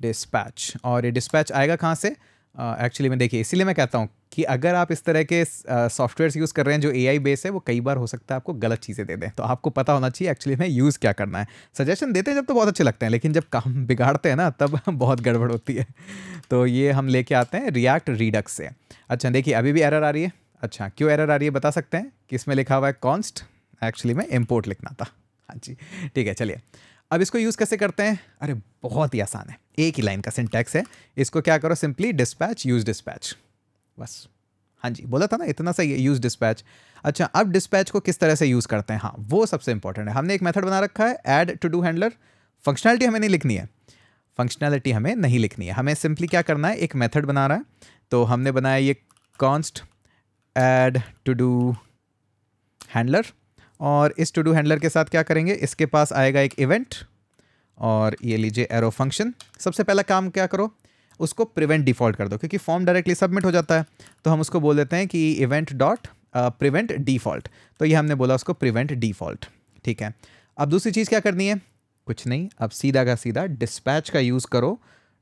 S1: डिस्पैच और ये डिस्पैच आएगा कहाँ से एक्चुअली uh, मैं देखिए इसीलिए मैं कहता हूँ कि अगर आप इस तरह के सॉफ्टवेयर्स यूज़ कर रहे हैं जो ए आई बेस है वो कई बार हो सकता है आपको गलत चीज़ें दे दें तो आपको पता होना चाहिए एक्चुअली में यूज़ क्या करना है सजेशन देते हैं जब तो बहुत अच्छे लगते हैं लेकिन जब काम बिगाड़ते हैं ना तब बहुत गड़बड़ होती है तो ये हम लेके आते हैं रिएक्ट रीडक्स से अच्छा देखिए अभी भी एरर आ रही है अच्छा क्यों एरर आ रही है बता सकते हैं कि इसमें लिखा हुआ है कॉन्स्ट एक्चुअली में इम्पोर्ट लिखना था हाँ जी ठीक है चलिए अब इसको यूज़ कैसे करते हैं अरे बहुत ही आसान है एक ही लाइन का सिंटैक्स है इसको क्या करो सिंपली डिस्पैच यूज डिस्पैच बस हाँ जी बोला था ना इतना सही है यूज़ डिस्पैच अच्छा अब डिस्पैच को किस तरह से यूज़ करते हैं हाँ वो सबसे इंपॉर्टेंट है हमने एक मेथड बना रखा है add to todo handler functionality हमें नहीं लिखनी है फंक्शनैलिटी हमें नहीं लिखनी है हमें सिंपली क्या करना है एक मेथड बना रहा है तो हमने बनाया ये const add todo handler और इस टू डू हैंडलर के साथ क्या करेंगे इसके पास आएगा एक इवेंट और ये लीजिए एरो फंक्शन सबसे पहला काम क्या करो उसको प्रिवेंट डिफॉल्ट कर दो क्योंकि फॉर्म डायरेक्टली सबमिट हो जाता है तो हम उसको बोल देते हैं कि इवेंट डॉट प्रिवेंट डिफॉल्ट तो ये हमने बोला उसको प्रिवेंट डिफॉल्ट ठीक है अब दूसरी चीज़ क्या करनी है कुछ नहीं अब सीधा का सीधा डिस्पैच का यूज़ करो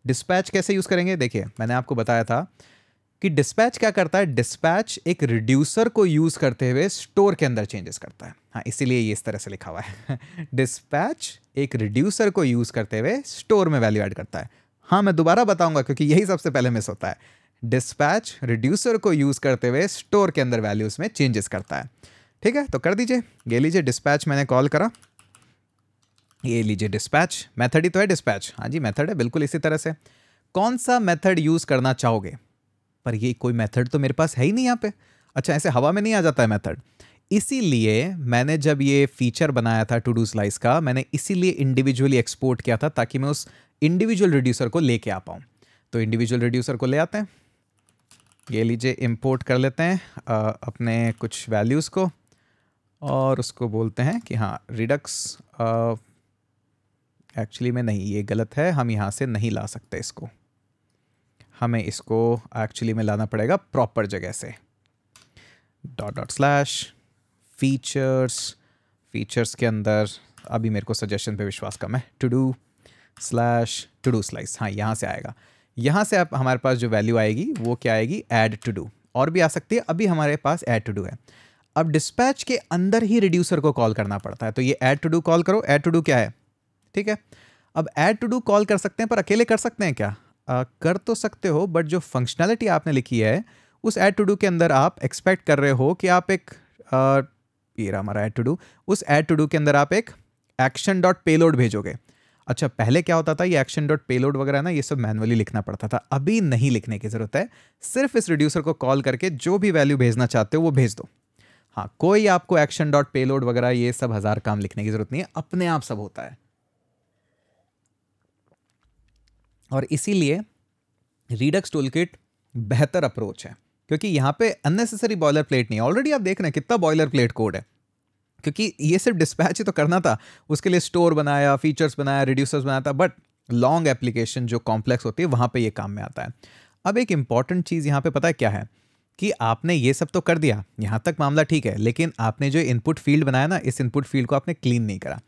S1: डिस्पैच कैसे यूज़ करेंगे देखिए मैंने आपको बताया था कि डिस्पैच क्या करता है डिस्पैच एक रिड्यूसर को यूज़ करते हुए स्टोर के अंदर चेंजेस करता है हाँ इसीलिए ये इस तरह से लिखा हुआ है डिस्पैच एक रिड्यूसर को यूज़ करते हुए स्टोर में वैल्यू ऐड करता है हाँ मैं दोबारा बताऊंगा क्योंकि यही सबसे पहले मिस होता है डिस्पैच रिड्यूसर को यूज़ करते हुए स्टोर के अंदर वैल्यूज़ में चेंजेस करता है ठीक है तो कर दीजिए ये लीजिए डिस्पैच मैंने कॉल करा ये लीजिए डिस्पैच मेथड ही तो है डिस्पैच हाँ जी मेथड है बिल्कुल इसी तरह से कौन सा मेथड यूज़ करना चाहोगे पर ये कोई मेथड तो मेरे पास है ही नहीं यहाँ पे अच्छा ऐसे हवा में नहीं आ जाता है मेथड इसीलिए मैंने जब ये फीचर बनाया था टू डू स्लाइस का मैंने इसीलिए इंडिविजुअली एक्सपोर्ट किया था ताकि मैं उस इंडिविजुअल रिड्यूसर को लेके आ पाऊँ तो इंडिविजुअल रिड्यूसर को ले आते हैं ये लीजिए इम्पोर्ट कर लेते हैं आ, अपने कुछ वैल्यूज़ को और उसको बोलते हैं कि हाँ रिडक्स एक्चुअली में नहीं ये गलत है हम यहाँ से नहीं ला सकते इसको हमें इसको एक्चुअली में लाना पड़ेगा प्रॉपर जगह से dot dot slash features features के अंदर अभी मेरे को सजेशन पे विश्वास कम है todo slash todo slice हाँ यहाँ से आएगा यहाँ से आप हमारे पास जो वैल्यू आएगी वो क्या आएगी एड टू डू और भी आ सकती है अभी हमारे पास एड टू डू है अब डिस्पैच के अंदर ही रिड्यूसर को कॉल करना पड़ता है तो ये एड टू डू कॉल करो एड टू डू क्या है ठीक है अब ऐड टू डू कॉल कर सकते हैं पर अकेले कर सकते हैं क्या कर तो सकते हो बट जो फंक्शनैलिटी आपने लिखी है उस एड टू डू के अंदर आप एक्सपेक्ट कर रहे हो कि आप एक ये रहा हमारा एड टू डू उस एड टू डू के अंदर आप एक एक्शन डॉट पेलोड भेजोगे अच्छा पहले क्या होता था ये एक्शन डॉट पेलोड वगैरह ना ये सब मैनुअली लिखना पड़ता था अभी नहीं लिखने की ज़रूरत है सिर्फ इस रिड्यूसर को कॉल करके जो भी वैल्यू भेजना चाहते हो वो भेज दो हाँ कोई आपको एक्शन डॉट पेलोड वगैरह ये सब हज़ार काम लिखने की ज़रूरत नहीं है अपने आप सब होता है और इसीलिए रीडक्स टूल किट बेहतर अप्रोच है क्योंकि यहाँ पे अननेसेसरी बॉयलर प्लेट नहीं है ऑलरेडी आप देख रहे हैं कितना बॉयलर प्लेट कोड है क्योंकि ये सिर्फ डिस्पैच ही तो करना था उसके लिए स्टोर बनाया फीचर्स बनाया रिड्यूसर्स बनाया था बट लॉन्ग एप्लीकेशन जो कॉम्प्लेक्स होती है वहाँ पे ये काम में आता है अब एक इम्पॉर्टेंट चीज़ यहाँ पे पता है क्या है कि आपने ये सब तो कर दिया यहाँ तक मामला ठीक है लेकिन आपने जो इनपुट फील्ड बनाया ना इस इनपुट फील्ड को आपने क्लीन नहीं करा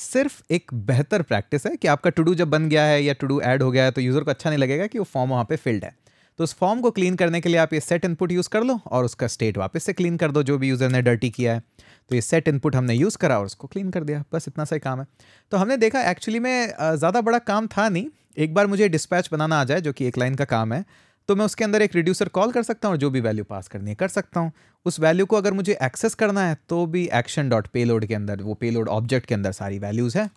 S1: सिर्फ एक बेहतर प्रैक्टिस है कि आपका टू डू जब बन गया है या टू डू ऐड हो गया है तो यूज़र को अच्छा नहीं लगेगा कि वो फॉर्म वहाँ पे फिल्ड है तो उस फॉर्म को क्लीन करने के लिए आप ये सेट इनपुट यूज़ कर लो और उसका स्टेट वापस से क्लीन कर दो जो भी यूज़र ने डर्टी किया है तो ये सेट इनपुट हमने यूज़ करा और उसको क्लीन कर दिया बस इतना सा ही काम है तो हमने देखा एक्चुअली में ज़्यादा बड़ा काम था नहीं एक बार मुझे डिस्पैच बनाना आ जाए जो कि एक लाइन का काम है तो मैं उसके अंदर एक रिड्यूसर कॉल कर सकता हूँ और जो भी वैल्यू पास करनी है कर सकता हूँ उस वैल्यू को अगर मुझे एक्सेस करना है तो भी एक्शन डॉट पे लोड के अंदर वो पे ऑब्जेक्ट के अंदर सारी वैल्यूज़ है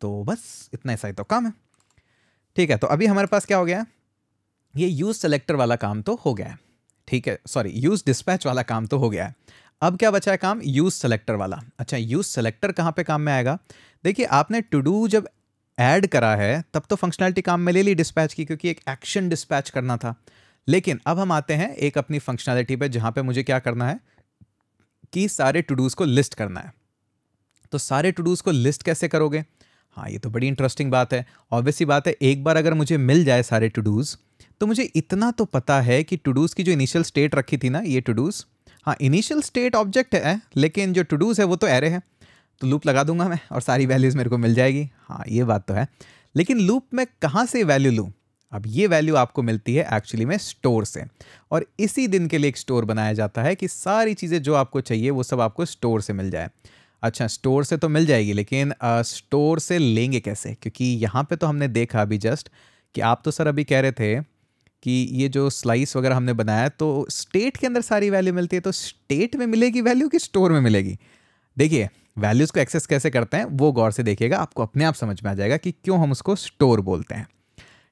S1: तो बस इतना ऐसा ही तो काम है ठीक है तो अभी हमारे पास क्या हो गया है ये यूज़ सेलेक्टर वाला काम तो हो गया है ठीक है सॉरी यूज़ डिस्पैच वाला काम तो हो गया है अब क्या बचा है काम यूज़ सेलेक्टर वाला अच्छा यूज़ सेलेक्टर कहाँ पे काम में आएगा देखिए आपने टू डू जब ऐड करा है तब तो फंक्शनैलिटी काम में ले ली डिस्पैच की क्योंकि एक एक्शन डिस्पैच करना था लेकिन अब हम आते हैं एक अपनी फंक्शनैलिटी पे जहाँ पे मुझे क्या करना है कि सारे टू डूज़ को लिस्ट करना है तो सारे टू डूज़ को लिस्ट कैसे करोगे हाँ ये तो बड़ी इंटरेस्टिंग बात है ऑब्वियसली बात है एक बार अगर मुझे मिल जाए सारे टू डूज़ तो मुझे इतना तो पता है कि टू डूज़ की जो इनिशियल स्टेट रखी थी ना ये टू डूज़ हाँ इनिशियल स्टेट ऑब्जेक्ट है लेकिन जो टू डूज़ है वो तो एरे है तो लूप लगा दूंगा मैं और सारी वैल्यूज़ मेरे को मिल जाएगी हाँ ये बात तो है लेकिन लूप में कहाँ से वैल्यू लूँ अब ये वैल्यू आपको मिलती है एक्चुअली में स्टोर से और इसी दिन के लिए एक स्टोर बनाया जाता है कि सारी चीज़ें जो आपको चाहिए वो सब आपको स्टोर से मिल जाए अच्छा स्टोर से तो मिल जाएगी लेकिन आ, स्टोर से लेंगे कैसे क्योंकि यहाँ पे तो हमने देखा अभी जस्ट कि आप तो सर अभी कह रहे थे कि ये जो स्लाइस वगैरह हमने बनाया तो स्टेट के अंदर सारी वैल्यू मिलती है तो स्टेट में मिलेगी वैल्यू कि स्टोर में मिलेगी देखिए वैल्यूज़ को एक्सेस कैसे करते हैं वो गौर से देखिएगा आपको अपने आप समझ में आ जाएगा कि क्यों हम उसको स्टोर बोलते हैं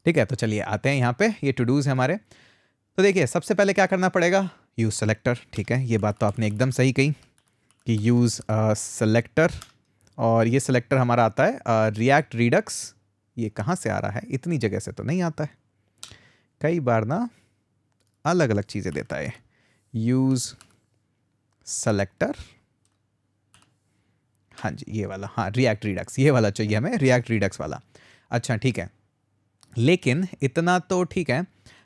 S1: ठीक है तो चलिए आते हैं यहाँ पे ये टू डूज़ है हमारे तो देखिए सबसे पहले क्या करना पड़ेगा यूज़ सेलेक्टर ठीक है ये बात तो आपने एकदम सही कही कि यूज़ सेलेक्टर और ये सेलेक्टर हमारा आता है रिएक्ट uh, रिडक्स ये कहाँ से आ रहा है इतनी जगह से तो नहीं आता है कई बार ना अलग अलग चीज़ें देता है यूज़ सेलेक्टर हाँ जी ये वाला हाँ रिएक्ट रिडक्स ये वाला चाहिए हमें रिएक्ट रिडक्स वाला अच्छा ठीक है लेकिन इतना तो ठीक है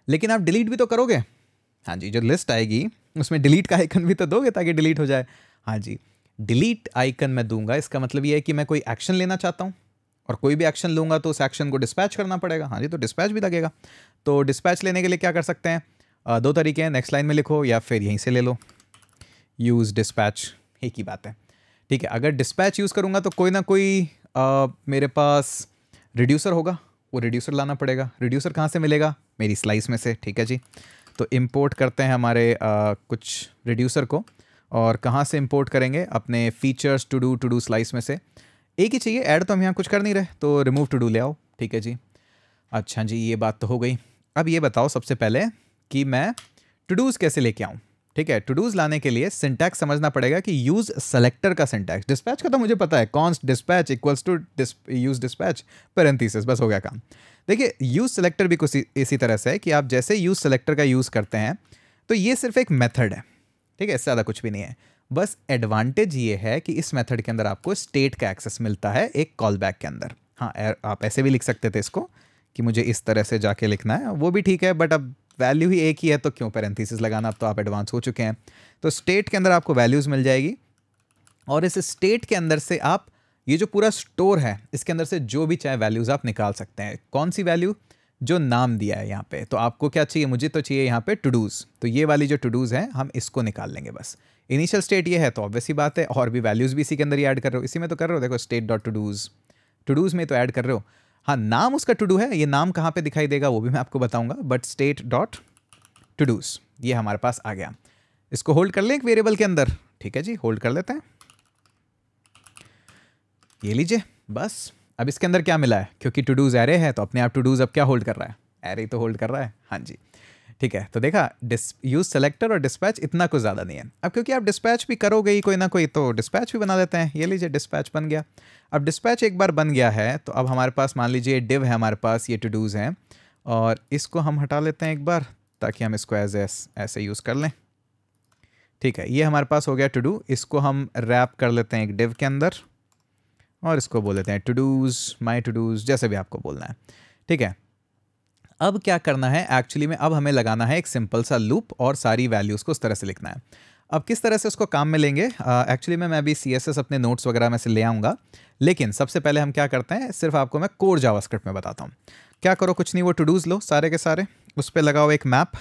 S1: लेकिन आप डिलीट भी तो करोगे हाँ जी जो लिस्ट आएगी उसमें डिलीट का आइकन भी तो दोगे ताकि डिलीट हो जाए हाँ जी डिलीट आइकन मैं दूंगा इसका मतलब ये है कि मैं कोई एक्शन लेना चाहता हूँ और कोई भी एक्शन लूँगा तो उस एक्शन को डिस्पैच करना पड़ेगा हाँ जी तो डिस्पैच भी लगेगा तो डिस्पैच लेने के लिए क्या कर सकते हैं दो तरीके हैं नेक्स्ट लाइन में लिखो या फिर यहीं से ले लो यूज़ डिस्पैच एक ही बात है ठीक है अगर डिस्पैच यूज़ करूँगा तो कोई ना कोई आ, मेरे पास रिड्यूसर होगा वो रिड्यूसर लाना पड़ेगा रिड्यूसर कहाँ से मिलेगा मेरी स्लाइस में से ठीक है जी तो इम्पोर्ट करते हैं हमारे आ, कुछ रिड्यूसर को और कहाँ से इम्पोर्ट करेंगे अपने features todo todo slice में से एक ही चाहिए ऐड तो हम यहाँ कुछ कर नहीं रहे तो रिमूव टू डू ले आओ ठीक है जी अच्छा जी ये बात तो हो गई अब ये बताओ सबसे पहले कि मैं टू डूज़ कैसे लेके आऊँ ठीक है टू डूज लाने के लिए सिंटैक्स समझना पड़ेगा कि यूज सेलेक्टर का सिंटैक्स डिस्पैच का तो मुझे पता है const dispatch equals to use dispatch पर बस हो गया काम देखिए यूज सेलेक्टर भी कुछ इसी तरह से है कि आप जैसे यूज सेलेक्टर का यूज़ करते हैं तो ये सिर्फ एक मेथड है ठीक है इससे ज़्यादा कुछ भी नहीं है बस एडवांटेज ये है कि इस मेथड के अंदर आपको स्टेट का एक्सेस मिलता है एक कॉल बैक के अंदर हाँ आप ऐसे भी लिख सकते थे इसको कि मुझे इस तरह से जाके लिखना है वो भी ठीक है बट अब वैल्यू ही एक ही है तो क्यों पैरेंथीसिस लगाना अब तो आप एडवांस हो चुके हैं तो स्टेट के अंदर आपको वैल्यूज़ मिल जाएगी और इस स्टेट के अंदर से आप ये जो पूरा स्टोर है इसके अंदर से जो भी चाहे वैल्यूज़ आप निकाल सकते हैं कौन सी वैल्यू जो नाम दिया है यहाँ पे तो आपको क्या चाहिए मुझे तो चाहिए यहाँ पे टू डूज़ तो ये वाली जो टू डूज़ है हम इसको निकाल लेंगे बस इनिशियल स्टेट ये है तो ऑब्वियस ही बात है और भी वैल्यूज़ भी इसी के अंदर ही ऐड कर रहे हो इसी में तो कर रहे हो देखो state dot todos todos में तो ऐड कर रहे हो हाँ नाम उसका टू डू है ये नाम कहाँ पे दिखाई देगा वो भी मैं आपको बताऊंगा but state dot todos ये हमारे पास आ गया इसको होल्ड कर लें एक वेरिएबल के अंदर ठीक है जी होल्ड कर लेते हैं ये लीजिए बस अब इसके अंदर क्या मिला है क्योंकि टू डूज एरे है तो अपने आप टू डूज अब क्या होल्ड कर रहा है एरे तो होल्ड कर रहा है हाँ जी ठीक है तो देखा यूज सेलेक्टर और डिस्पैच इतना कुछ ज़्यादा नहीं है अब क्योंकि आप डिस्पैच भी करोगे ही कोई ना कोई तो डिस्पैच भी बना देते हैं ये लीजिए डिस्पैच बन गया अब डिस्पैच एक बार बन गया है तो अब हमारे पास मान लीजिए डिव है हमारे पास ये टू डूज़ हैं और इसको हम हटा लेते हैं एक बार ताकि हम इसको एज एस ऐसे यूज़ कर लें ठीक है ये हमारे पास हो गया टू डू इसको हम रैप कर लेते हैं एक डिव के अंदर और इसको बोल लेते हैं todos my todos जैसे भी आपको बोलना है ठीक है अब क्या करना है एक्चुअली में अब हमें लगाना है एक सिंपल सा लूप और सारी वैल्यूज़ को उस तरह से लिखना है अब किस तरह से उसको काम में लेंगे एक्चुअली uh, में मैं अभी सी अपने नोट्स वगैरह में से ले आऊँगा लेकिन सबसे पहले हम क्या करते हैं सिर्फ आपको मैं कोर जावास्क्रिप्ट में बताता हूँ क्या करो कुछ नहीं वो टू डूज़ लो सारे के सारे उस पर लगाओ एक मैप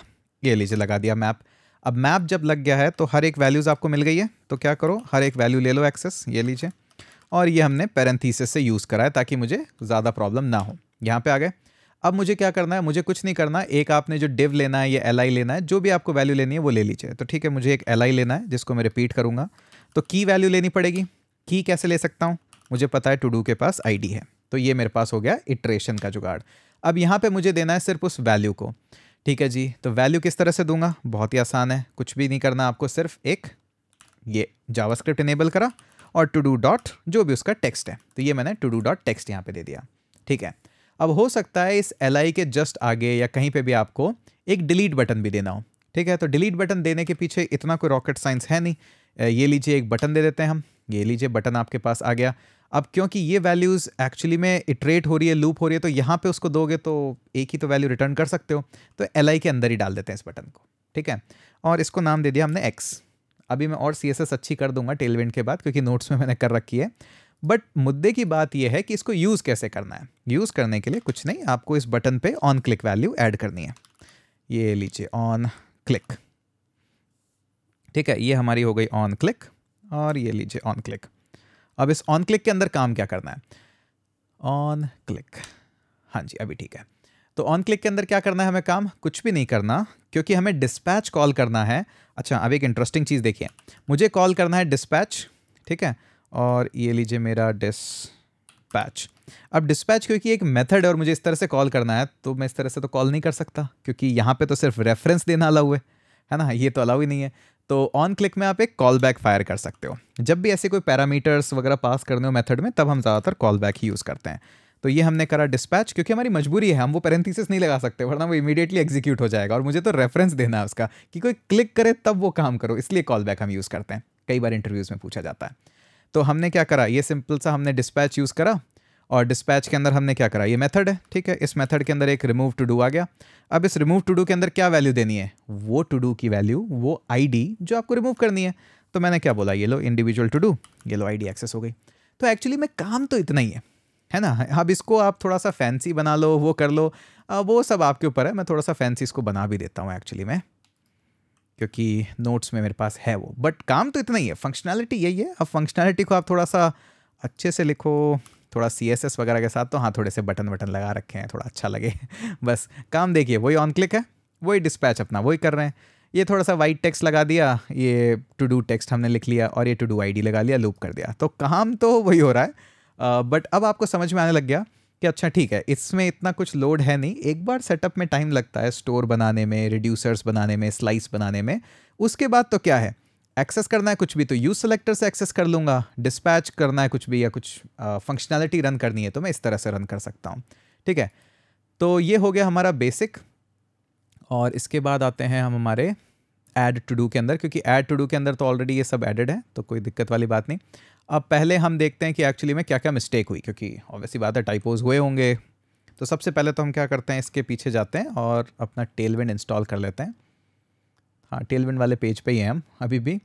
S1: ये लीजिए लगा दिया मैप अब मैप जब लग गया है तो हर एक वैल्यूज़ आपको मिल गई है तो क्या करो हर एक वैल्यू ले लो एक्सेस ये लीजिए और ये हमने पैरेंथीसिस से यूज़ करा है ताकि मुझे ज़्यादा प्रॉब्लम ना हो यहाँ पे आ गए अब मुझे क्या करना है मुझे कुछ नहीं करना एक आपने जो डिव लेना है या एल लेना है जो भी आपको वैल्यू लेनी है वो ले लीजिए तो ठीक है मुझे एक एल लेना है जिसको मैं रिपीट करूँगा तो की वैल्यू लेनी पड़ेगी की कैसे ले सकता हूँ मुझे पता है टू डू के पास आई है तो ये मेरे पास हो गया इट्रेशन का जुगाड़ अब यहाँ पे मुझे देना है सिर्फ उस वैल्यू को ठीक है जी तो वैल्यू किस तरह से दूंगा बहुत ही आसान है कुछ भी नहीं करना आपको सिर्फ एक ये जावास्क्रिप्ट इनेबल करा और टू डू डॉट जो भी उसका टेक्स्ट है तो ये मैंने टू डू डॉट टेक्स्ट यहाँ पे दे दिया ठीक है अब हो सकता है इस एल के जस्ट आगे या कहीं पे भी आपको एक डिलीट बटन भी देना हो ठीक है तो डिलीट बटन देने के पीछे इतना कोई रॉकेट साइंस है नहीं ये लीजिए एक बटन दे देते हैं हम ये लीजिए बटन आपके पास आ गया अब क्योंकि ये वैल्यूज़ एक्चुअली में इटरेट हो रही है लूप हो रही है तो यहाँ पे उसको दोगे तो एक ही तो वैल्यू रिटर्न कर सकते हो तो एल के अंदर ही डाल देते हैं इस बटन को ठीक है और इसको नाम दे दिया हमने एक्स अभी मैं और सी अच्छी कर दूंगा टेलवेंट के बाद क्योंकि नोट्स में मैंने कर रखी है बट मुद्दे की बात यह है कि इसको यूज़ कैसे करना है यूज़ करने के लिए कुछ नहीं आपको इस बटन पे ऑन क्लिक वैल्यू ऐड करनी है ये लीजिए ऑन क्लिक ठीक है ये हमारी हो गई ऑन क्लिक और ये लीजिए ऑन क्लिक अब इस ऑन क्लिक के अंदर काम क्या करना है ऑन क्लिक हाँ जी अभी ठीक है तो ऑन क्लिक के अंदर क्या करना है हमें काम कुछ भी नहीं करना क्योंकि हमें डिस्पैच कॉल करना है अच्छा अब एक इंटरेस्टिंग चीज़ देखिए मुझे कॉल करना है डिस्पैच ठीक है और ये लीजिए मेरा डिस पैच अब डिस्पैच क्योंकि एक मेथड है और मुझे इस तरह से कॉल करना है तो मैं इस तरह से तो कॉल नहीं कर सकता क्योंकि यहाँ पे तो सिर्फ रेफरेंस देना अलाउ है है ना ये तो अलाउ ही नहीं है तो ऑन क्लिक में आप एक कॉल बैक फायर कर सकते हो जब भी ऐसे कोई पैरामीटर्स वगैरह पास करने हो मेथड में तब हम ज़्यादातर कॉल बैक ही यूज़ करते हैं तो ये हमने करा डिस्पैच क्योंकि हमारी मजबूरी है हम वो पेरेंथीसिस नहीं लगा सकते वरना वो इमीडिएटली एग्जीक्यूट हो जाएगा और मुझे तो रेफरेंस देना है उसका कि कोई क्लिक करे तब वो काम करो इसलिए कॉल बैक हम यूज़ करते हैं कई बार इंटरव्यूज़ में पूछा जाता है तो हमने क्या करा ये सिंपल सा हमने डिस्पैच यूज़ करा और डिस्पैच के अंदर हमने क्या करा ये मेथड है ठीक है इस मेथड के अंदर एक रिमूव टू डू आ गया अब इस रिमूव टू डू के अंदर क्या वैल्यू देनी है वो टू डू की वैल्यू वो आईडी जो आपको रिमूव करनी है तो मैंने क्या बोला ये लो इंडिविजुअल टू डू ये लो आईडी एक्सेस हो गई तो एक्चुअली में काम तो इतना ही है है ना अब इसको आप थोड़ा सा फैंसी बना लो वो कर लो वो सब आपके ऊपर है मैं थोड़ा सा फैंसी इसको बना भी देता हूँ एक्चुअली मैं क्योंकि नोट्स में मेरे पास है वो बट काम तो इतना ही है फंक्शनैलिटी यही है अब फंक्शनैलिटी को आप थोड़ा सा अच्छे से लिखो थोड़ा सी एस एस वगैरह के साथ तो हाँ थोड़े से बटन वटन लगा रखे हैं थोड़ा अच्छा लगे बस काम देखिए वही ऑन क्लिक है वही डिस्पैच अपना वही कर रहे हैं ये थोड़ा सा वाइट टेक्स्ट लगा दिया ये टू डू टेक्स्ट हमने लिख लिया और ये टू डू आई डी लगा लिया लूप कर दिया तो काम तो वही हो रहा है बट अब आपको समझ में आने लग गया कि अच्छा ठीक है इसमें इतना कुछ लोड है नहीं एक बार सेटअप में टाइम लगता है स्टोर बनाने में रिड्यूसर्स बनाने में स्लाइस बनाने में उसके बाद तो क्या है एक्सेस करना है कुछ भी तो यूज सेलेक्टर से एक्सेस कर लूँगा डिस्पैच करना है कुछ भी या कुछ फंक्शनैलिटी रन करनी है तो मैं इस तरह से रन कर सकता हूँ ठीक है तो ये हो गया हमारा बेसिक और इसके बाद आते हैं हम हमारे एड टू डू के अंदर क्योंकि एड टू डू के अंदर तो ऑलरेडी ये सब एडेड है तो कोई दिक्कत वाली बात नहीं अब पहले हम देखते हैं कि एक्चुअली में क्या क्या मिस्टेक हुई क्योंकि ऑब्वियसली बात है टाइपोज हुए होंगे तो सबसे पहले तो हम क्या करते हैं इसके पीछे जाते हैं और अपना टेल इंस्टॉल कर लेते हैं हाँ टेल वाले पेज पे ही हैं हम अभी भी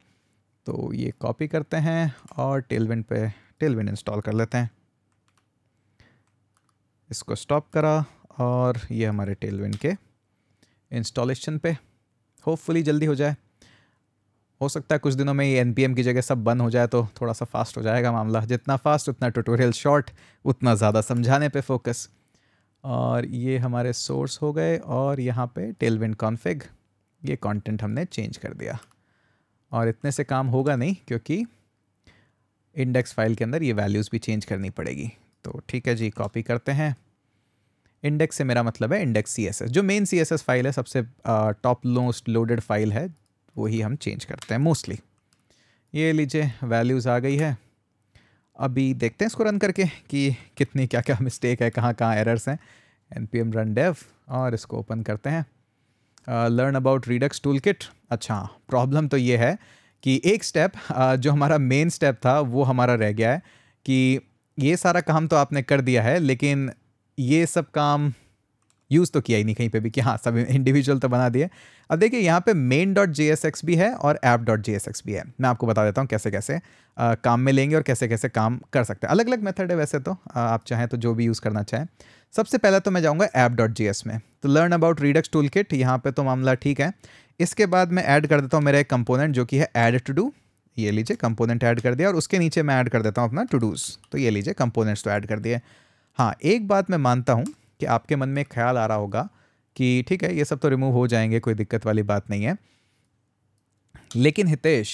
S1: तो ये कॉपी करते हैं और विंड पे टेल इंस्टॉल कर लेते हैं इसको स्टॉप करा और ये हमारे टेल के इंस्टॉलेशन पे होपफुली जल्दी हो जाए हो सकता है कुछ दिनों में ये एन की जगह सब बंद हो जाए तो थोड़ा सा फास्ट हो जाएगा मामला जितना फास्ट उतना ट्यूटोरियल शॉर्ट उतना ज़्यादा समझाने पे फोकस और ये हमारे सोर्स हो गए और यहाँ पे टेलविंड कॉन्फ़िग ये कंटेंट हमने चेंज कर दिया और इतने से काम होगा नहीं क्योंकि इंडेक्स फाइल के अंदर ये वैल्यूज़ भी चेंज करनी पड़ेगी तो ठीक है जी कॉपी करते हैं इंडेक्स से मेरा मतलब है इंडेक्स सी जो मेन सी फाइल है सबसे टॉप मोस्ट लोडेड फाइल है वही हम चेंज करते हैं मोस्टली ये लीजिए वैल्यूज़ आ गई है अभी देखते हैं इसको रन करके कि कितनी क्या क्या मिस्टेक है कहाँ कहाँ एरर्स हैं N P M run dev और इसको ओपन करते हैं learn about Redux tool Toolkit अच्छा प्रॉब्लम तो ये है कि एक स्टेप uh, जो हमारा मेन स्टेप था वो हमारा रह गया है कि ये सारा काम तो आपने कर दिया है लेकिन ये सब काम यूज़ तो किया ही नहीं कहीं पे भी कि हाँ सब इंडिविजुअल तो बना दिए अब देखिए यहाँ पे मेन डॉट जे भी है और ऐप डॉट जे भी है मैं आपको बता देता हूँ कैसे कैसे आ, काम में लेंगे और कैसे कैसे काम कर सकते हैं अलग अलग मेथड है वैसे तो आ, आप चाहें तो जो भी यूज़ करना चाहें सबसे पहले तो मैं जाऊँगा ऐप डॉट जी में तो learn about Redux tool Toolkit यहाँ पर तो मामला ठीक है इसके बाद मैं ऐड कर देता हूँ मेरा एक कंपोनेंट जो कि है ऐड टू डू ये लीजिए कंपोनेंट ऐड कर दिया और उसके नीचे मैं ऐड कर देता हूँ अपना टू डूज़ तो ये लीजिए कंपोनेंट्स तो ऐड कर दिए हाँ एक बात मैं मानता हूँ कि आपके मन में ख्याल आ रहा होगा कि ठीक है ये सब तो रिमूव हो जाएंगे कोई दिक्कत वाली बात नहीं है लेकिन हितेश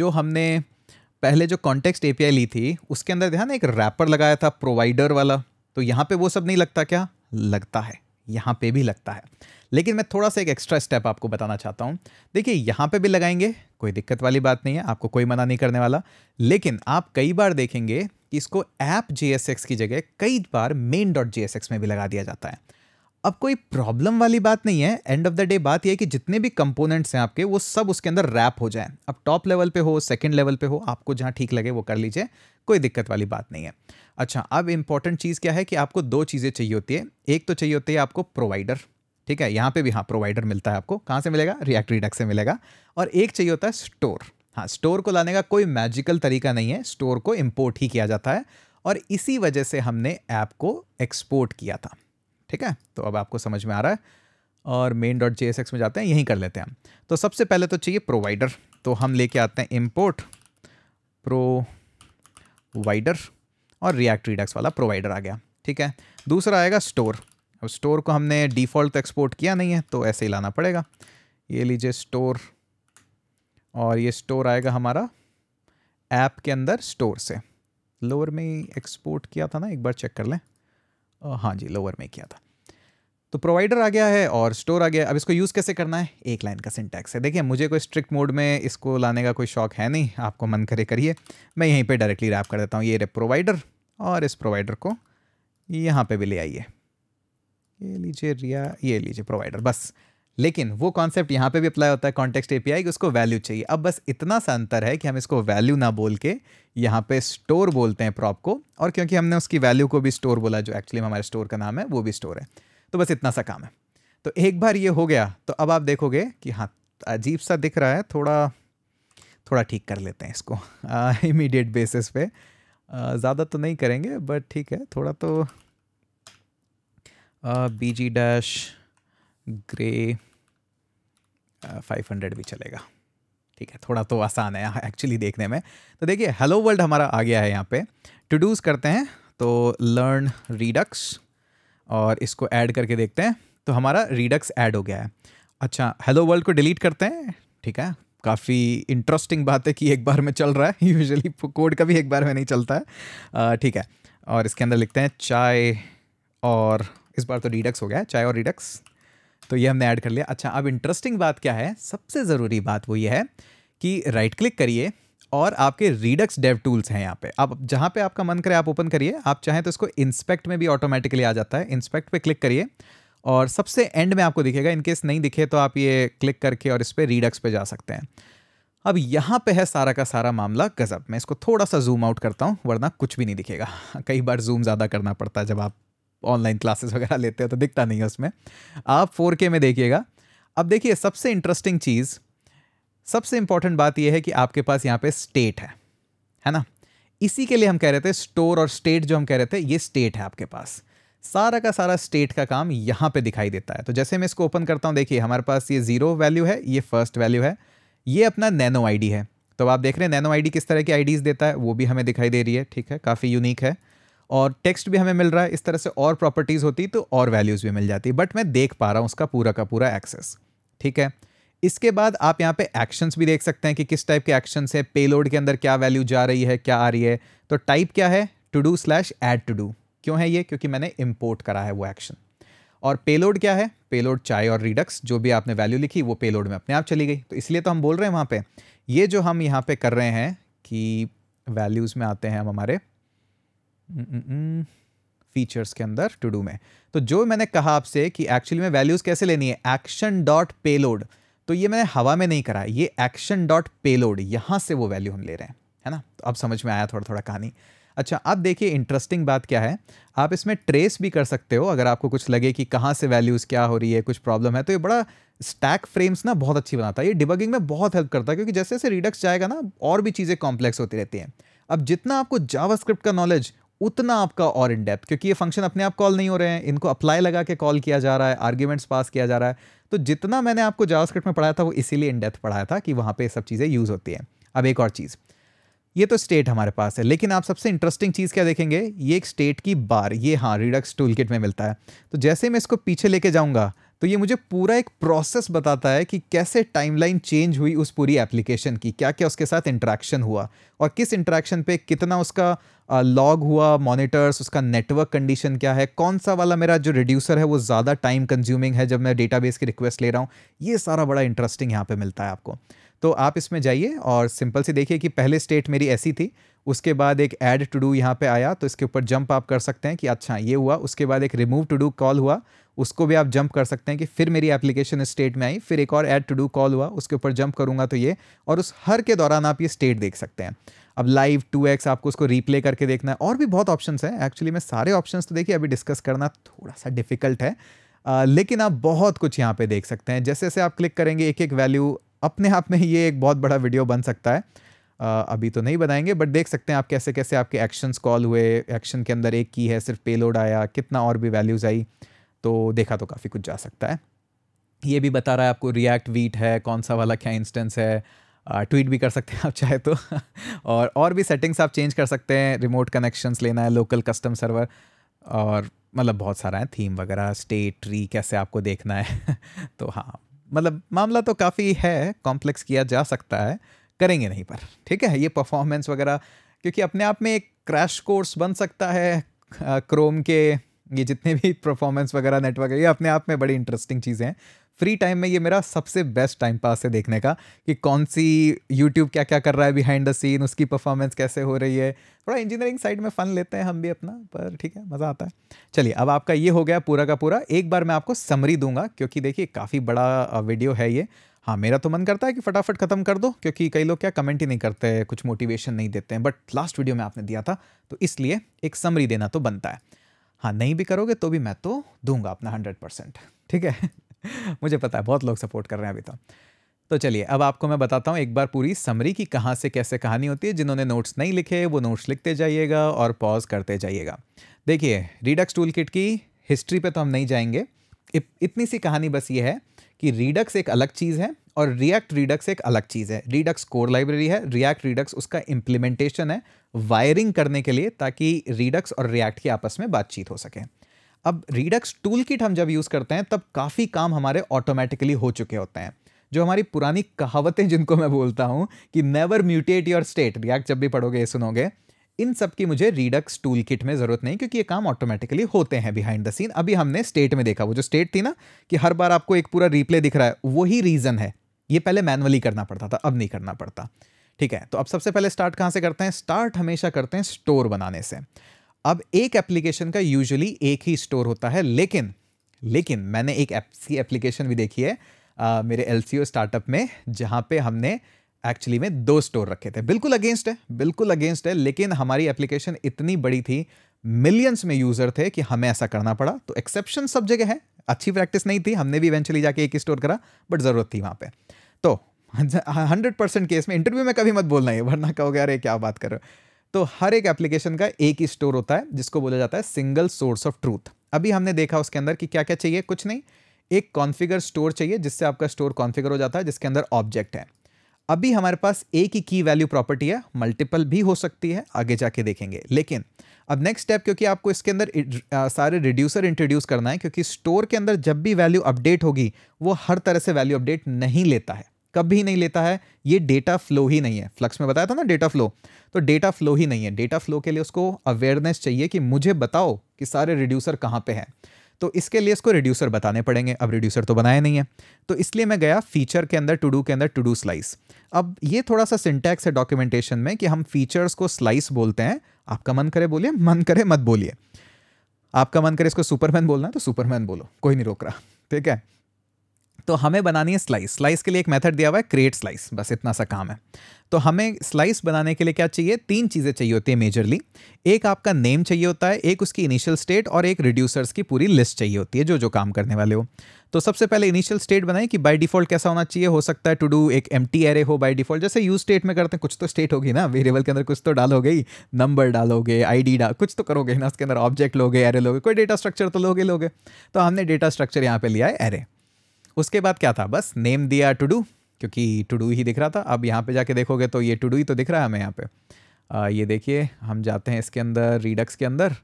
S1: जो हमने पहले जो कॉन्टेक्स्ट एपीआई ली थी उसके अंदर ध्यान एक रैपर लगाया था प्रोवाइडर वाला तो यहाँ पे वो सब नहीं लगता क्या लगता है यहाँ पे भी लगता है लेकिन मैं थोड़ा सा एक एक्स्ट्रा स्टेप आपको बताना चाहता हूँ देखिए यहाँ पे भी लगाएंगे कोई दिक्कत वाली बात नहीं है आपको कोई मना नहीं करने वाला लेकिन आप कई बार देखेंगे कि इसको ऐप जे की जगह कई बार मेन डॉट जे में भी लगा दिया जाता है अब कोई प्रॉब्लम वाली बात नहीं है एंड ऑफ द डे बात यह है कि जितने भी कंपोनेंट्स हैं आपके वो सब उसके अंदर रैप हो जाए अब टॉप लेवल पे हो सेकंड लेवल पे हो आपको जहाँ ठीक लगे वो कर लीजिए कोई दिक्कत वाली बात नहीं है अच्छा अब इंपॉर्टेंट चीज़ क्या है कि आपको दो चीज़ें चाहिए होती है एक तो चाहिए होती है आपको प्रोवाइडर ठीक है यहाँ पर भी हाँ प्रोवाइडर मिलता है आपको कहाँ से मिलेगा रिएक्ट रिडक्ट से मिलेगा और एक चाहिए होता है स्टोर हाँ स्टोर को लाने का कोई मैजिकल तरीका नहीं है स्टोर को इम्पोर्ट ही किया जाता है और इसी वजह से हमने ऐप को एक्सपोर्ट किया था ठीक है तो अब आपको समझ में आ रहा है और मेन डॉट जे में जाते हैं यहीं कर लेते हैं हम तो सबसे पहले तो चाहिए प्रोवाइडर तो हम लेके आते हैं इम्पोर्ट प्रोवाइडर और रिएक्ट रिडक्स वाला प्रोवाइडर आ गया ठीक है दूसरा आएगा स्टोर अब स्टोर को हमने डिफ़ॉल्ट एक्सपोर्ट तो किया नहीं है तो ऐसे ही लाना पड़ेगा ये लीजिए स्टोर और ये स्टोर आएगा हमारा ऐप के अंदर स्टोर से लोअर में एक्सपोर्ट किया था ना एक बार चेक कर लें हाँ जी लोअर में किया था तो प्रोवाइडर आ गया है और स्टोर आ गया अब इसको यूज़ कैसे करना है एक लाइन का सिंटैक्स है देखिए मुझे कोई स्ट्रिक्ट मोड में इसको लाने का कोई शौक है नहीं आपको मन करे करिए मैं यहीं पे डायरेक्टली रैप कर देता हूँ ये रे प्रोवाइडर और इस प्रोवाइडर को यहाँ पे भी ले आइए ये लीजिए रिया ये लीजिए प्रोवाइडर बस लेकिन वो कॉन्सेप्ट यहाँ पे भी अप्लाई होता है कॉन्टेक्स्ट एपीआई कि उसको वैल्यू चाहिए अब बस इतना सा अंतर है कि हम इसको वैल्यू ना बोल के यहाँ पे स्टोर बोलते हैं प्रॉप को और क्योंकि हमने उसकी वैल्यू को भी स्टोर बोला जो एक्चुअली हमारे स्टोर का नाम है वो भी स्टोर है तो बस इतना सा काम है तो एक बार ये हो गया तो अब आप देखोगे कि हाँ अजीब सा दिख रहा है थोड़ा थोड़ा ठीक कर लेते हैं इसको इमीडिएट बेसिस पे ज़्यादा तो नहीं करेंगे बट ठीक है थोड़ा तो B G dash grey five hundred भी चलेगा ठीक है थोड़ा तो आसान है एक्चुअली देखने में तो देखिए हेलो वर्ल्ड हमारा आ गया है यहाँ पे टू डूज करते हैं तो लर्न रीडक्स और इसको ऐड करके देखते हैं तो हमारा रीडक्स ऐड हो गया है अच्छा हेलो वर्ल्ड को डिलीट करते हैं ठीक है काफ़ी इंटरेस्टिंग बात है कि एक बार में चल रहा है यूजली कोड कभी एक बार में नहीं चलता है ठीक है और इसके अंदर लिखते हैं चाय और इस बार तो रीडक्स हो गया है चाय और रीडक्स तो ये हमने ऐड कर लिया अच्छा अब इंटरेस्टिंग बात क्या है सबसे ज़रूरी बात वो ये है कि राइट क्लिक करिए और आपके रीडक्स डेव टूल्स हैं यहाँ पे आप जहाँ पे आपका मन करे आप ओपन करिए आप चाहें तो इसको इंस्पेक्ट में भी ऑटोमेटिकली आ जाता है इंस्पेक्ट पे क्लिक करिए और सबसे एंड में आपको दिखेगा इनकेस नहीं दिखे तो आप ये क्लिक करके और इस पर रीडक्स पे जा सकते हैं अब यहाँ पे है सारा का सारा मामला गज़ब मैं इसको थोड़ा सा जूम आउट करता हूँ वरना कुछ भी नहीं दिखेगा कई बार जूम ज़्यादा करना पड़ता है जब आप ऑनलाइन क्लासेस वगैरह लेते हो तो दिखता नहीं है उसमें आप फोर के में देखिएगा अब देखिए सबसे इंटरेस्टिंग चीज़ सबसे इंपॉर्टेंट बात यह है कि आपके पास यहाँ पे स्टेट है है ना इसी के लिए हम कह रहे थे स्टोर और स्टेट जो हम कह रहे थे ये स्टेट है आपके पास सारा का सारा स्टेट का काम यहाँ पे दिखाई देता है तो जैसे मैं इसको ओपन करता हूँ देखिए हमारे पास ये जीरो वैल्यू है ये फर्स्ट वैल्यू है ये अपना नैनो आई है तो आप देख रहे हैं नैनो आई किस तरह की आई देता है वो भी हमें दिखाई दे रही है ठीक है काफ़ी यूनिक है और टेक्स्ट भी हमें मिल रहा है इस तरह से और प्रॉपर्टीज़ होती तो और वैल्यूज़ भी मिल जाती बट मैं देख पा रहा हूँ उसका पूरा का पूरा एक्सेस ठीक है इसके बाद आप यहाँ पे एक्शंस भी देख सकते हैं कि किस टाइप के एक्शंस है पेलोड के अंदर क्या वैल्यू जा रही है क्या आ रही है तो टाइप क्या है todo slash add todo क्यों है ये क्योंकि मैंने इम्पोर्ट करा है वो एक्शन और पेलोड क्या है पेलोड चाय और रिडक्स जो भी आपने वैल्यू लिखी वो पेलोड में अपने आप चली गई तो इसलिए तो हम बोल रहे हैं वहाँ पर ये जो हम यहाँ पर कर रहे हैं कि वैल्यूज़ में आते हैं हम हमारे फीचर्स के अंदर टू डू में तो जो मैंने कहा आपसे कि एक्चुअली में वैल्यूज़ कैसे लेनी है एक्शन डॉट पेलोड तो ये मैंने हवा में नहीं करा ये एक्शन डॉट पेलोड यहाँ से वो वैल्यू हम ले रहे हैं है ना तो अब समझ में आया थोड़ा थोड़ा कहानी अच्छा अब देखिए इंटरेस्टिंग बात क्या है आप इसमें ट्रेस भी कर सकते हो अगर आपको कुछ लगे कि कहाँ से वैल्यूज़ क्या हो रही है कुछ प्रॉब्लम है तो ये बड़ा स्टैक फ्रेम्स ना बहुत अच्छी बनाता है ये डिबगिंग में बहुत हेल्प करता है क्योंकि जैसे जैसे रिडक्स जाएगा ना और भी चीज़ें कॉम्प्लेक्स होती रहती हैं अब जितना आपको जावा का नॉलेज उतना आपका और इन डेप्थ क्योंकि ये फंक्शन अपने आप कॉल नहीं हो रहे हैं इनको अप्लाई लगा के कॉल किया जा रहा है आर्ग्यूमेंट्स पास किया जा रहा है तो जितना मैंने आपको जावास्क्रिप्ट में पढ़ाया था वो इसीलिए इन डेप्थ पढ़ाया था कि वहाँ पर सब चीज़ें यूज़ होती हैं अब एक और चीज़ ये तो स्टेट हमारे पास है लेकिन आप सबसे इंटरेस्टिंग चीज़ क्या देखेंगे ये एक स्टेट की बार ये हाँ रिडक्स टूल किट में मिलता है तो जैसे मैं इसको पीछे लेके जाऊँगा तो ये मुझे पूरा एक प्रोसेस बताता है कि कैसे टाइमलाइन चेंज हुई उस पूरी एप्लीकेशन की क्या क्या उसके साथ इंट्रैक्शन हुआ और किस इंट्रैक्शन पे कितना उसका लॉग हुआ मॉनिटर्स उसका नेटवर्क कंडीशन क्या है कौन सा वाला मेरा जो रिड्यूसर है वो ज़्यादा टाइम कंज्यूमिंग है जब मैं डेटाबेस की रिक्वेस्ट ले रहा हूँ ये सारा बड़ा इंटरेस्टिंग यहाँ पर मिलता है आपको तो आप इसमें जाइए और सिंपल से देखिए कि पहले स्टेट मेरी ऐसी थी उसके बाद एक ऐड टू डू यहाँ पे आया तो इसके ऊपर जंप आप कर सकते हैं कि अच्छा ये हुआ उसके बाद एक रिमूव टू डू कॉल हुआ उसको भी आप जंप कर सकते हैं कि फिर मेरी एप्लीकेशन स्टेट में आई फिर एक और ऐड टू डू कॉल हुआ उसके ऊपर जंप करूंगा तो ये और उस हर के दौरान आप ये स्टेट देख सकते हैं अब लाइव टू एक्स आपको उसको रीप्ले करके देखना है और भी बहुत ऑप्शन है एक्चुअली मैं सारे ऑप्शन तो देखिए अभी डिस्कस करना थोड़ा सा डिफिकल्ट है आ, लेकिन आप बहुत कुछ यहाँ पर देख सकते हैं जैसे जैसे आप क्लिक करेंगे एक एक वैल्यू अपने आप में ये एक बहुत बड़ा वीडियो बन सकता है Uh, अभी तो नहीं बनाएंगे बट देख सकते हैं आप कैसे कैसे आपके एक्शंस कॉल हुए एक्शन के अंदर एक की है सिर्फ पेलोड आया कितना और भी वैल्यूज़ आई तो देखा तो काफ़ी कुछ जा सकता है ये भी बता रहा है आपको रिएक्ट वीट है कौन सा वाला क्या इंस्टेंस है ट्वीट भी कर सकते हैं आप चाहे तो और और भी सेटिंग्स आप चेंज कर सकते हैं रिमोट कनेक्शंस लेना है लोकल कस्टम सर्वर और मतलब बहुत सारा है थीम वगैरह स्टेट ट्री कैसे आपको देखना है तो हाँ मतलब मामला तो काफ़ी है कॉम्प्लेक्स किया जा सकता है करेंगे नहीं पर ठीक है ये परफॉर्मेंस वगैरह क्योंकि अपने आप में एक क्रैश कोर्स बन सकता है क्रोम के ये जितने भी परफॉर्मेंस वगैरह नेटवर्क ये अपने आप में बड़ी इंटरेस्टिंग चीज़ें हैं फ्री टाइम में ये मेरा सबसे बेस्ट टाइम पास है देखने का कि कौन सी यूट्यूब क्या क्या कर रहा है बिहाइंड द सीन उसकी परफॉर्मेंस कैसे हो रही है थोड़ा इंजीनियरिंग साइड में फ़न लेते हैं हम भी अपना पर ठीक है मज़ा आता है चलिए अब आपका ये हो गया पूरा का पूरा एक बार मैं आपको समरी दूंगा क्योंकि देखिए काफ़ी बड़ा वीडियो है ये हाँ मेरा तो मन करता है कि फटाफट ख़त्म कर दो क्योंकि कई लोग क्या कमेंट ही नहीं करते कुछ मोटिवेशन नहीं देते हैं बट लास्ट वीडियो में आपने दिया था तो इसलिए एक समरी देना तो बनता है हाँ नहीं भी करोगे तो भी मैं तो दूंगा अपना हंड्रेड परसेंट ठीक है मुझे पता है बहुत लोग सपोर्ट कर रहे हैं अभी तो तो चलिए अब आपको मैं बताता हूँ एक बार पूरी समरी की कहाँ से कैसे कहानी होती है जिन्होंने नोट्स नहीं लिखे वो नोट्स लिखते जाइएगा और पॉज करते जाइएगा देखिए रीडक्स टूल किट की हिस्ट्री पे तो हम नहीं जाएंगे इतनी सी कहानी बस ये है कि रीडक्स एक अलग चीज़ है और रिएक्ट रीडक्स एक अलग चीज़ है रीडक्स कोर लाइब्रेरी है रिएक्ट रीडक्स उसका इम्प्लीमेंटेशन है वायरिंग करने के लिए ताकि रीडक्स और रिएक्ट की आपस में बातचीत हो सके अब रीडक्स टूल किट हम जब यूज़ करते हैं तब काफ़ी काम हमारे ऑटोमेटिकली हो चुके होते हैं जो हमारी पुरानी कहावतें जिनको मैं बोलता हूँ कि never mutate your state React जब भी पढ़ोगे सुनोगे इन सब की मुझे रीडक्स टूल किट में ज़रूरत नहीं क्योंकि ये काम ऑटोमेटिकली होते हैं बिहाइंड द सीन अभी हमने स्टेट में देखा वो जो स्टेट थी ना कि हर बार आपको एक पूरा रिप्ले दिख रहा है वही रीज़न है ये पहले मैनुअली करना पड़ता था अब नहीं करना पड़ता ठीक है तो अब सबसे पहले स्टार्ट कहाँ से करते हैं स्टार्ट हमेशा करते हैं स्टोर बनाने से अब एक एप्लीकेशन का यूजली एक ही स्टोर होता है लेकिन लेकिन मैंने एक ऐसी एप्लीकेशन भी देखी है आ, मेरे एल स्टार्टअप में जहाँ पे हमने एक्चुअली में दो स्टोर रखे थे बिल्कुल अगेंस्ट है बिल्कुल अगेंस्ट है लेकिन हमारी एप्लीकेशन इतनी बड़ी थी मिलियंस में यूजर थे कि हमें ऐसा करना पड़ा तो एक्सेप्शन सब जगह है अच्छी प्रैक्टिस नहीं थी हमने भी इवेंचुअली जाके एक ही स्टोर करा बट ज़रूरत थी वहां पे तो हंड्रेड परसेंट केस में इंटरव्यू में कभी मत बोलना है वरना कहोगे अरे क्या बात कर रहे हो तो हर एक एप्लीकेशन का एक ही स्टोर होता है जिसको बोला जाता है सिंगल सोर्स ऑफ ट्रूथ अभी हमने देखा उसके अंदर कि क्या क्या चाहिए कुछ नहीं एक कॉन्फ़िगर स्टोर चाहिए जिससे आपका स्टोर कॉन्फ़िगर हो जाता है जिसके अंदर ऑब्जेक्ट है अभी हमारे पास एक ही की वैल्यू प्रॉपर्टी है मल्टीपल भी हो सकती है आगे जाके देखेंगे लेकिन अब नेक्स्ट स्टेप क्योंकि आपको इसके अंदर सारे रिड्यूसर इंट्रोड्यूस करना है क्योंकि स्टोर के अंदर जब भी वैल्यू अपडेट होगी वो हर तरह से वैल्यू अपडेट नहीं लेता है कभी नहीं लेता है ये डेटा फ्लो ही नहीं है फ्लक्स में बताया था ना डेटा फ्लो तो डेटा फ्लो ही नहीं है डेटा फ्लो के लिए उसको अवेयरनेस चाहिए कि मुझे बताओ कि सारे रिड्यूसर कहाँ पे हैं तो इसके लिए इसको रिड्यूसर बताने पड़ेंगे अब रिड्यूसर तो बनाया नहीं है तो इसलिए मैं गया फीचर के अंदर टू डू के अंदर टू डू स्लाइस अब ये थोड़ा सा सिंटैक्स है डॉक्यूमेंटेशन में कि हम फीचर्स को स्लाइस बोलते हैं आपका मन करे बोलिए मन करे मत बोलिए आपका मन करे इसको सुपरमैन बोलना है तो सुपरमैन बोलो कोई नहीं रोक रहा ठीक है तो हमें बनानी है स्लाइस स्लाइस के लिए एक मेथड दिया हुआ है क्रिएट स्लाइस बस इतना सा काम है तो हमें स्लाइस बनाने के लिए क्या चाहिए तीन चीज़ें चाहिए होती है मेजरली एक आपका नेम चाहिए होता है एक उसकी इनिशियल स्टेट और एक रिड्यूसर्स की पूरी लिस्ट चाहिए होती है जो जो काम करने वाले हो तो सबसे पहले इनिशियल स्टेट बनाए कि बाय डिफॉल्ट कैसा होना चाहिए हो सकता है टू डू एक एम टी एरे हो बाय डिफॉल्ट जैसे यू स्टेट में करते हैं कुछ तो स्टेट होगी ना वेरिएबल के अंदर कुछ तो डालोगे ही नंबर डालोगे आई डी डाल कुछ तो करोगे ना उसके अंदर ऑब्जेक्ट लोगे एरे लोगे कोई डेटा स्ट्रक्चर तो लोगे लोगे तो हमने डेटा स्ट्रक्चर यहाँ पर लिया है एरे उसके बाद क्या था बस नेम दिया टू डू क्योंकि टू डू ही दिख रहा था अब यहाँ पे जाके देखोगे तो ये टू डू ही तो दिख रहा है हमें यहाँ पे आ, ये देखिए हम जाते हैं इसके अंदर रीडक्स के अंदर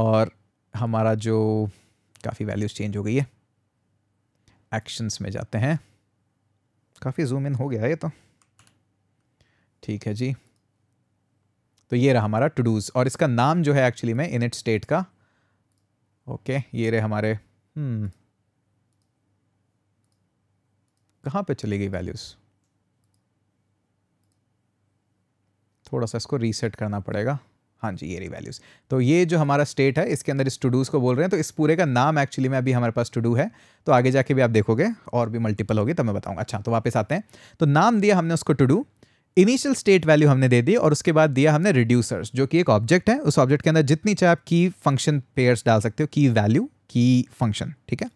S1: और हमारा जो काफ़ी वैल्यूज़ चेंज हो गई है एक्शंस में जाते हैं काफ़ी जूम इन हो गया ये तो ठीक है जी तो ये रहा हमारा टू डूज़ और इसका नाम जो है एक्चुअली में इनट स्टेट का ओके ये रहे हमारे हम्म, कहाँ पे चली गई वैल्यूज़ थोड़ा सा इसको रीसेट करना पड़ेगा हाँ जी ये रही वैल्यूज़ तो ये जो हमारा स्टेट है इसके अंदर इस टू डूज़ को बोल रहे हैं तो इस पूरे का नाम एक्चुअली में अभी हमारे पास टू डू है तो आगे जाके भी आप देखोगे और भी मल्टीपल होगी तब तो मैं बताऊंगा अच्छा तो वापस आते हैं तो नाम दिया हमने उसको to do initial state value हमने दे दी और उसके बाद दिया हमने रिड्यूसर्स जो कि एक ऑब्जेक्ट है उस ऑब्जेक्ट के अंदर जितनी चाहे आप की फंक्शन पेयर्स डाल सकते हो की वैल्यू की फंक्शन ठीक है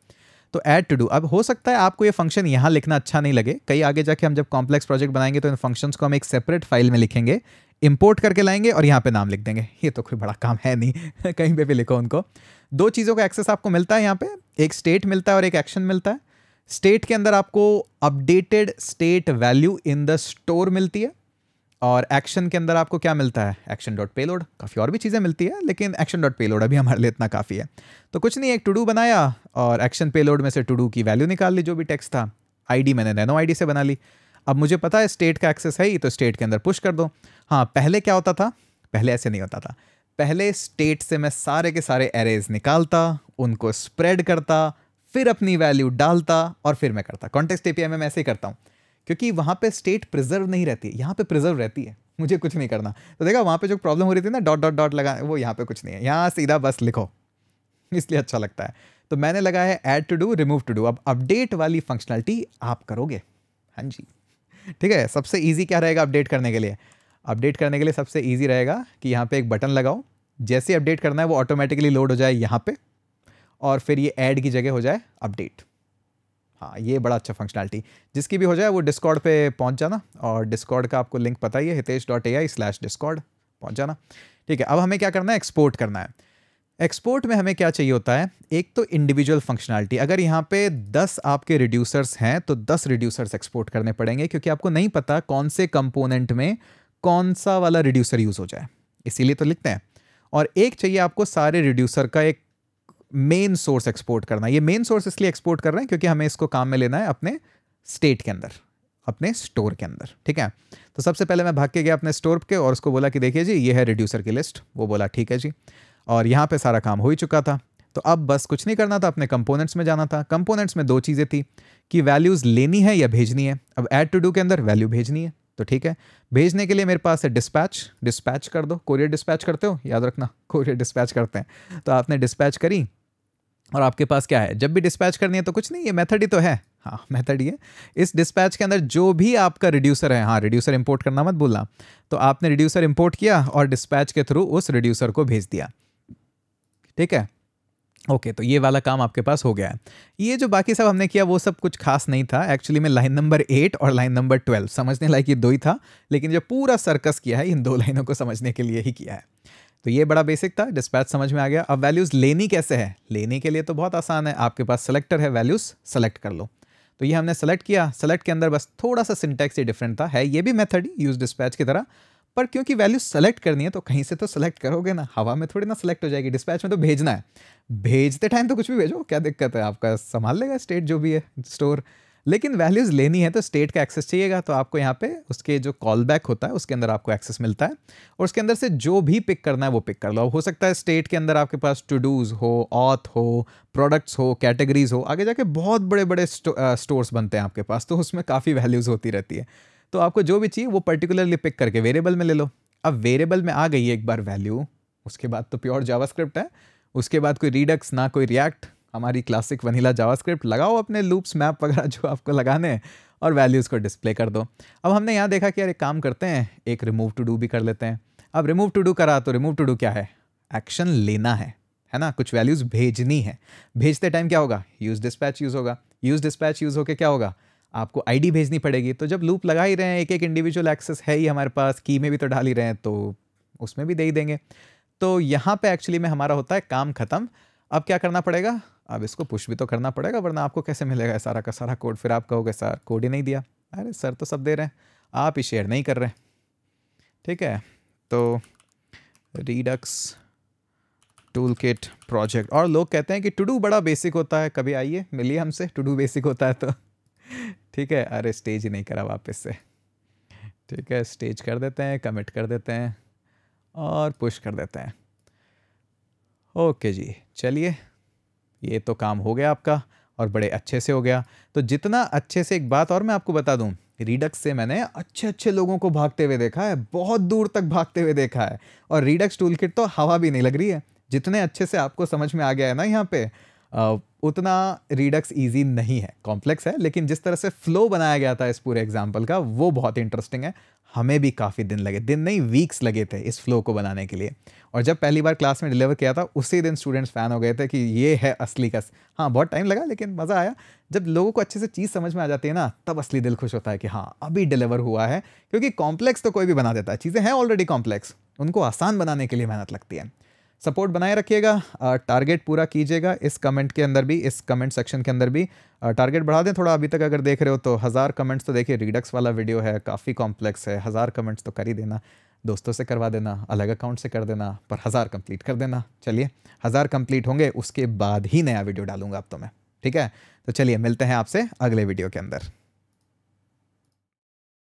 S1: तो ऐड टू डू अब हो सकता है आपको ये फंक्शन यहाँ लिखना अच्छा नहीं लगे कई आगे जाके हम जब कॉम्प्लेक्स प्रोजेक्ट बनाएंगे तो इन फंक्शंस को हम एक सेपरेट फाइल में लिखेंगे इंपोर्ट करके लाएंगे और यहाँ पे नाम लिख देंगे ये तो कोई बड़ा काम है नहीं कहीं पर भी लिखो उनको दो चीज़ों का एक्सेस आपको मिलता है यहाँ पर एक स्टेट मिलता है और एक एक्शन मिलता है स्टेट के अंदर आपको updated state value in the store मिलती है और एक्शन के अंदर आपको क्या मिलता है एक्शन डॉट पे लोड काफ़ी और भी चीज़ें मिलती है लेकिन एक्शन डॉट पे लोड अभी हमारे लिए इतना काफ़ी है तो कुछ नहीं एक टू डू बनाया और एक्शन पे लोड में से टू डू की वैल्यू निकाल ली जो भी टेक्स्ट था आईडी मैंने नैनो आईडी से बना ली अब मुझे पता है स्टेट का एक्सेस है ही तो स्टेट के अंदर पुश कर दो हाँ पहले क्या होता था पहले ऐसे नहीं होता था पहले स्टेट से मैं सारे के सारे एरेज निकालता उनको स्प्रेड करता फिर अपनी वैल्यू डालता और फिर मैं करता कॉन्टेक्स्ट एपीआई में मैं ऐसे ही करता हूँ क्योंकि वहाँ पे स्टेट प्रिजर्व नहीं रहती है यहाँ पे प्रिजर्व रहती है मुझे कुछ नहीं करना तो देखा वहाँ पे जो प्रॉब्लम हो रही थी ना डॉट डॉट डॉट लगा वो यहाँ पे कुछ नहीं है यहाँ सीधा बस लिखो इसलिए अच्छा लगता है तो मैंने लगा है add to do remove to do अब अपडेट वाली फंक्शनलिटी आप करोगे हाँ जी ठीक है सबसे ईजी क्या रहेगा अपडेट करने के लिए अपडेट करने के लिए सबसे ईजी रहेगा कि यहाँ पे एक बटन लगाओ जैसे अपडेट करना है वो ऑटोमेटिकली लोड हो जाए यहाँ पे और फिर ये ऐड की जगह हो जाए अपडेट हाँ ये बड़ा अच्छा फंक्शनैलिटी जिसकी भी हो जाए वो डिस्कॉर्ड पे पहुंच जाना और डिस्कॉर्ड का आपको लिंक पता ही है Hitesh dot A I slash Discord पहुँच जाना ठीक है अब हमें क्या करना है एक्सपोर्ट करना है एक्सपोर्ट में हमें क्या चाहिए होता है एक तो इंडिविजुअल फंक्शनैलिटी अगर यहाँ पे 10 आपके रिड्यूसर्स हैं तो 10 रिड्यूसर्स एक्सपोर्ट करने पड़ेंगे क्योंकि आपको नहीं पता कौन से कंपोनेंट में कौन सा वाला रिड्यूसर यूज़ हो जाए इसीलिए तो लिखते हैं और एक चाहिए आपको सारे रिड्यूसर का एक मेन सोर्स एक्सपोर्ट करना है ये मेन सोर्स इसलिए एक्सपोर्ट कर रहे हैं क्योंकि हमें इसको काम में लेना है अपने स्टेट के अंदर अपने स्टोर के अंदर ठीक है तो सबसे पहले मैं भाग के गया अपने स्टोर के और उसको बोला कि देखिए जी ये है रिड्यूसर की लिस्ट वो बोला ठीक है जी और यहाँ पे सारा काम हो ही चुका था तो अब बस कुछ नहीं करना था अपने कंपोनेंट्स में जाना था कंपोनेंट्स में दो चीज़ें थी कि वैल्यूज़ लेनी है या भेजनी है अब ऐड टू डू के अंदर वैल्यू भेजनी है तो ठीक है भेजने के लिए मेरे पास है डिस्पैच डिस्पैच कर दो कोरियर डिस्पैच करते हो याद रखना कोरियर डिस्पैच करते हैं तो आपने डिस्पैच करी और आपके पास क्या है जब भी डिस्पैच करनी है तो कुछ नहीं ये मेथड ही तो है हाँ मेथड ये इस डिस्पैच के अंदर जो भी आपका रिड्यूसर है हाँ रिड्यूसर इंपोर्ट करना मत बोलना तो आपने रिड्यूसर इंपोर्ट किया और डिस्पैच के थ्रू उस रिड्यूसर को भेज दिया ठीक है ओके okay, तो ये वाला काम आपके पास हो गया है ये जो बाकी सब हमने किया वो सब कुछ खास नहीं था एक्चुअली में लाइन नंबर एट और लाइन नंबर ट्वेल्व समझने लायक ये दो ही था लेकिन जो पूरा सर्कस किया है इन दो लाइनों को समझने के लिए ही किया है तो ये बड़ा बेसिक था डिस्पैच समझ में आ गया अब वैल्यूज़ लेनी कैसे है लेने के लिए तो बहुत आसान है आपके पास सेलेक्टर है वैल्यूज़ सेलेक्ट कर लो तो ये हमने सेलेक्ट किया सेलेक्ट के अंदर बस थोड़ा सा सिंटेक्स ही डिफरेंट था है ये भी मेथड यूज डिस्पैच की तरह पर क्योंकि वैल्यू सेलेक्ट करनी है तो कहीं से तो सेलेक्ट करोगे ना हवा में थोड़ी ना सेलेक्ट हो जाएगी डिस्पैच में तो भेजना है भेजते टाइम तो कुछ भी भेजो क्या दिक्कत है आपका संभाल लेगा स्टेट जो भी है स्टोर लेकिन वैल्यूज़ लेनी है तो स्टेट का एक्सेस चाहिएगा तो आपको यहाँ पे उसके जो कॉल बैक होता है उसके अंदर आपको एक्सेस मिलता है और उसके अंदर से जो भी पिक करना है वो पिक कर लो हो सकता है स्टेट के अंदर आपके पास टू डूज हो ऑथ हो प्रोडक्ट्स हो कैटेगरीज हो आगे जाके बहुत बड़े बड़े स्टोर्स बनते हैं आपके पास तो उसमें काफ़ी वैल्यूज़ होती रहती है तो आपको जो भी चाहिए वो पर्टिकुलरली पिक करके वेरेबल में ले लो अब वेरेबल में आ गई है एक बार वैल्यू उसके बाद तो प्योर जावा है उसके बाद कोई रीडक्स ना कोई रिएक्ट हमारी क्लासिक वनीला जावास्क्रिप्ट लगाओ अपने लूप्स मैप वगैरह जो आपको लगाने और वैल्यूज़ को डिस्प्ले कर दो अब हमने यहाँ देखा कि यार एक काम करते हैं एक रिमूव टू डू भी कर लेते हैं अब रिमूव टू डू करा तो रिमूव टू डू क्या है एक्शन लेना है है ना कुछ वैल्यूज़ भेजनी है भेजते टाइम क्या होगा यूज़ डिस्पैच यूज़ होगा यूज़ डिस्पैच यूज़ होकर क्या होगा आपको आईडी भेजनी पड़ेगी तो जब लूप लगा ही रहे हैं एक एक इंडिविजुअल एक्सेस है ही हमारे पास की में भी तो डाल ही रहे हैं तो उसमें भी दे ही देंगे तो यहाँ पे एक्चुअली में हमारा होता है काम ख़त्म अब क्या करना पड़ेगा अब इसको पुश भी तो करना पड़ेगा वरना आपको कैसे मिलेगा सारा का सारा कोड फिर आप कहोगे सर कोड ही नहीं दिया अरे सर तो सब दे रहे हैं आप ही शेयर नहीं कर रहे ठीक है तो रीडक्स टूल किट प्रोजेक्ट और लोग कहते हैं कि टू डू बड़ा बेसिक होता है कभी आइए मिलिए हमसे टू डू बेसिक होता है तो ठीक है अरे स्टेज ही नहीं करा वापस से ठीक है स्टेज कर देते हैं कमिट कर देते हैं और पुश कर देते हैं ओके जी चलिए ये तो काम हो गया आपका और बड़े अच्छे से हो गया तो जितना अच्छे से एक बात और मैं आपको बता दूं रीडक्स से मैंने अच्छे अच्छे लोगों को भागते हुए देखा है बहुत दूर तक भागते हुए देखा है और रीडक्स टूल किट तो हवा भी नहीं लग रही है जितने अच्छे से आपको समझ में आ गया है ना यहाँ पे उतना रीडक्स इजी नहीं है कॉम्प्लेक्स है लेकिन जिस तरह से फ्लो बनाया गया था इस पूरे एग्जाम्पल का वो बहुत इंटरेस्टिंग है हमें भी काफ़ी दिन लगे दिन नहीं वीक्स लगे थे इस फ्लो को बनाने के लिए और जब पहली बार क्लास में डिलीवर किया था उसी दिन स्टूडेंट्स फ़ैन हो गए थे कि ये है असली का हाँ बहुत टाइम लगा लेकिन मज़ा आया जब लोगों को अच्छे से चीज़ समझ में आ जाती है ना तब असली दिल खुश होता है कि हाँ अभी डिलीवर हुआ है क्योंकि कॉम्प्लेक्स तो कोई भी बना देता है चीज़ें हैं ऑलरेडी कॉम्प्लेक्स उनको आसान बनाने के लिए मेहनत लगती है सपोर्ट बनाए रखिएगा टारगेट पूरा कीजिएगा इस कमेंट के अंदर भी इस कमेंट सेक्शन के अंदर भी टारगेट बढ़ा दें थोड़ा अभी तक अगर देख रहे हो तो हज़ार कमेंट्स तो देखिए रिडक्स वाला वीडियो है काफ़ी कॉम्प्लेक्स है हज़ार कमेंट्स तो कर ही देना दोस्तों से करवा देना अलग अकाउंट से कर देना पर हज़ार कंप्लीट कर देना चलिए हज़ार कंप्लीट होंगे उसके बाद ही नया वीडियो डालूंगा अब तो मैं ठीक है तो चलिए मिलते हैं आपसे अगले वीडियो के अंदर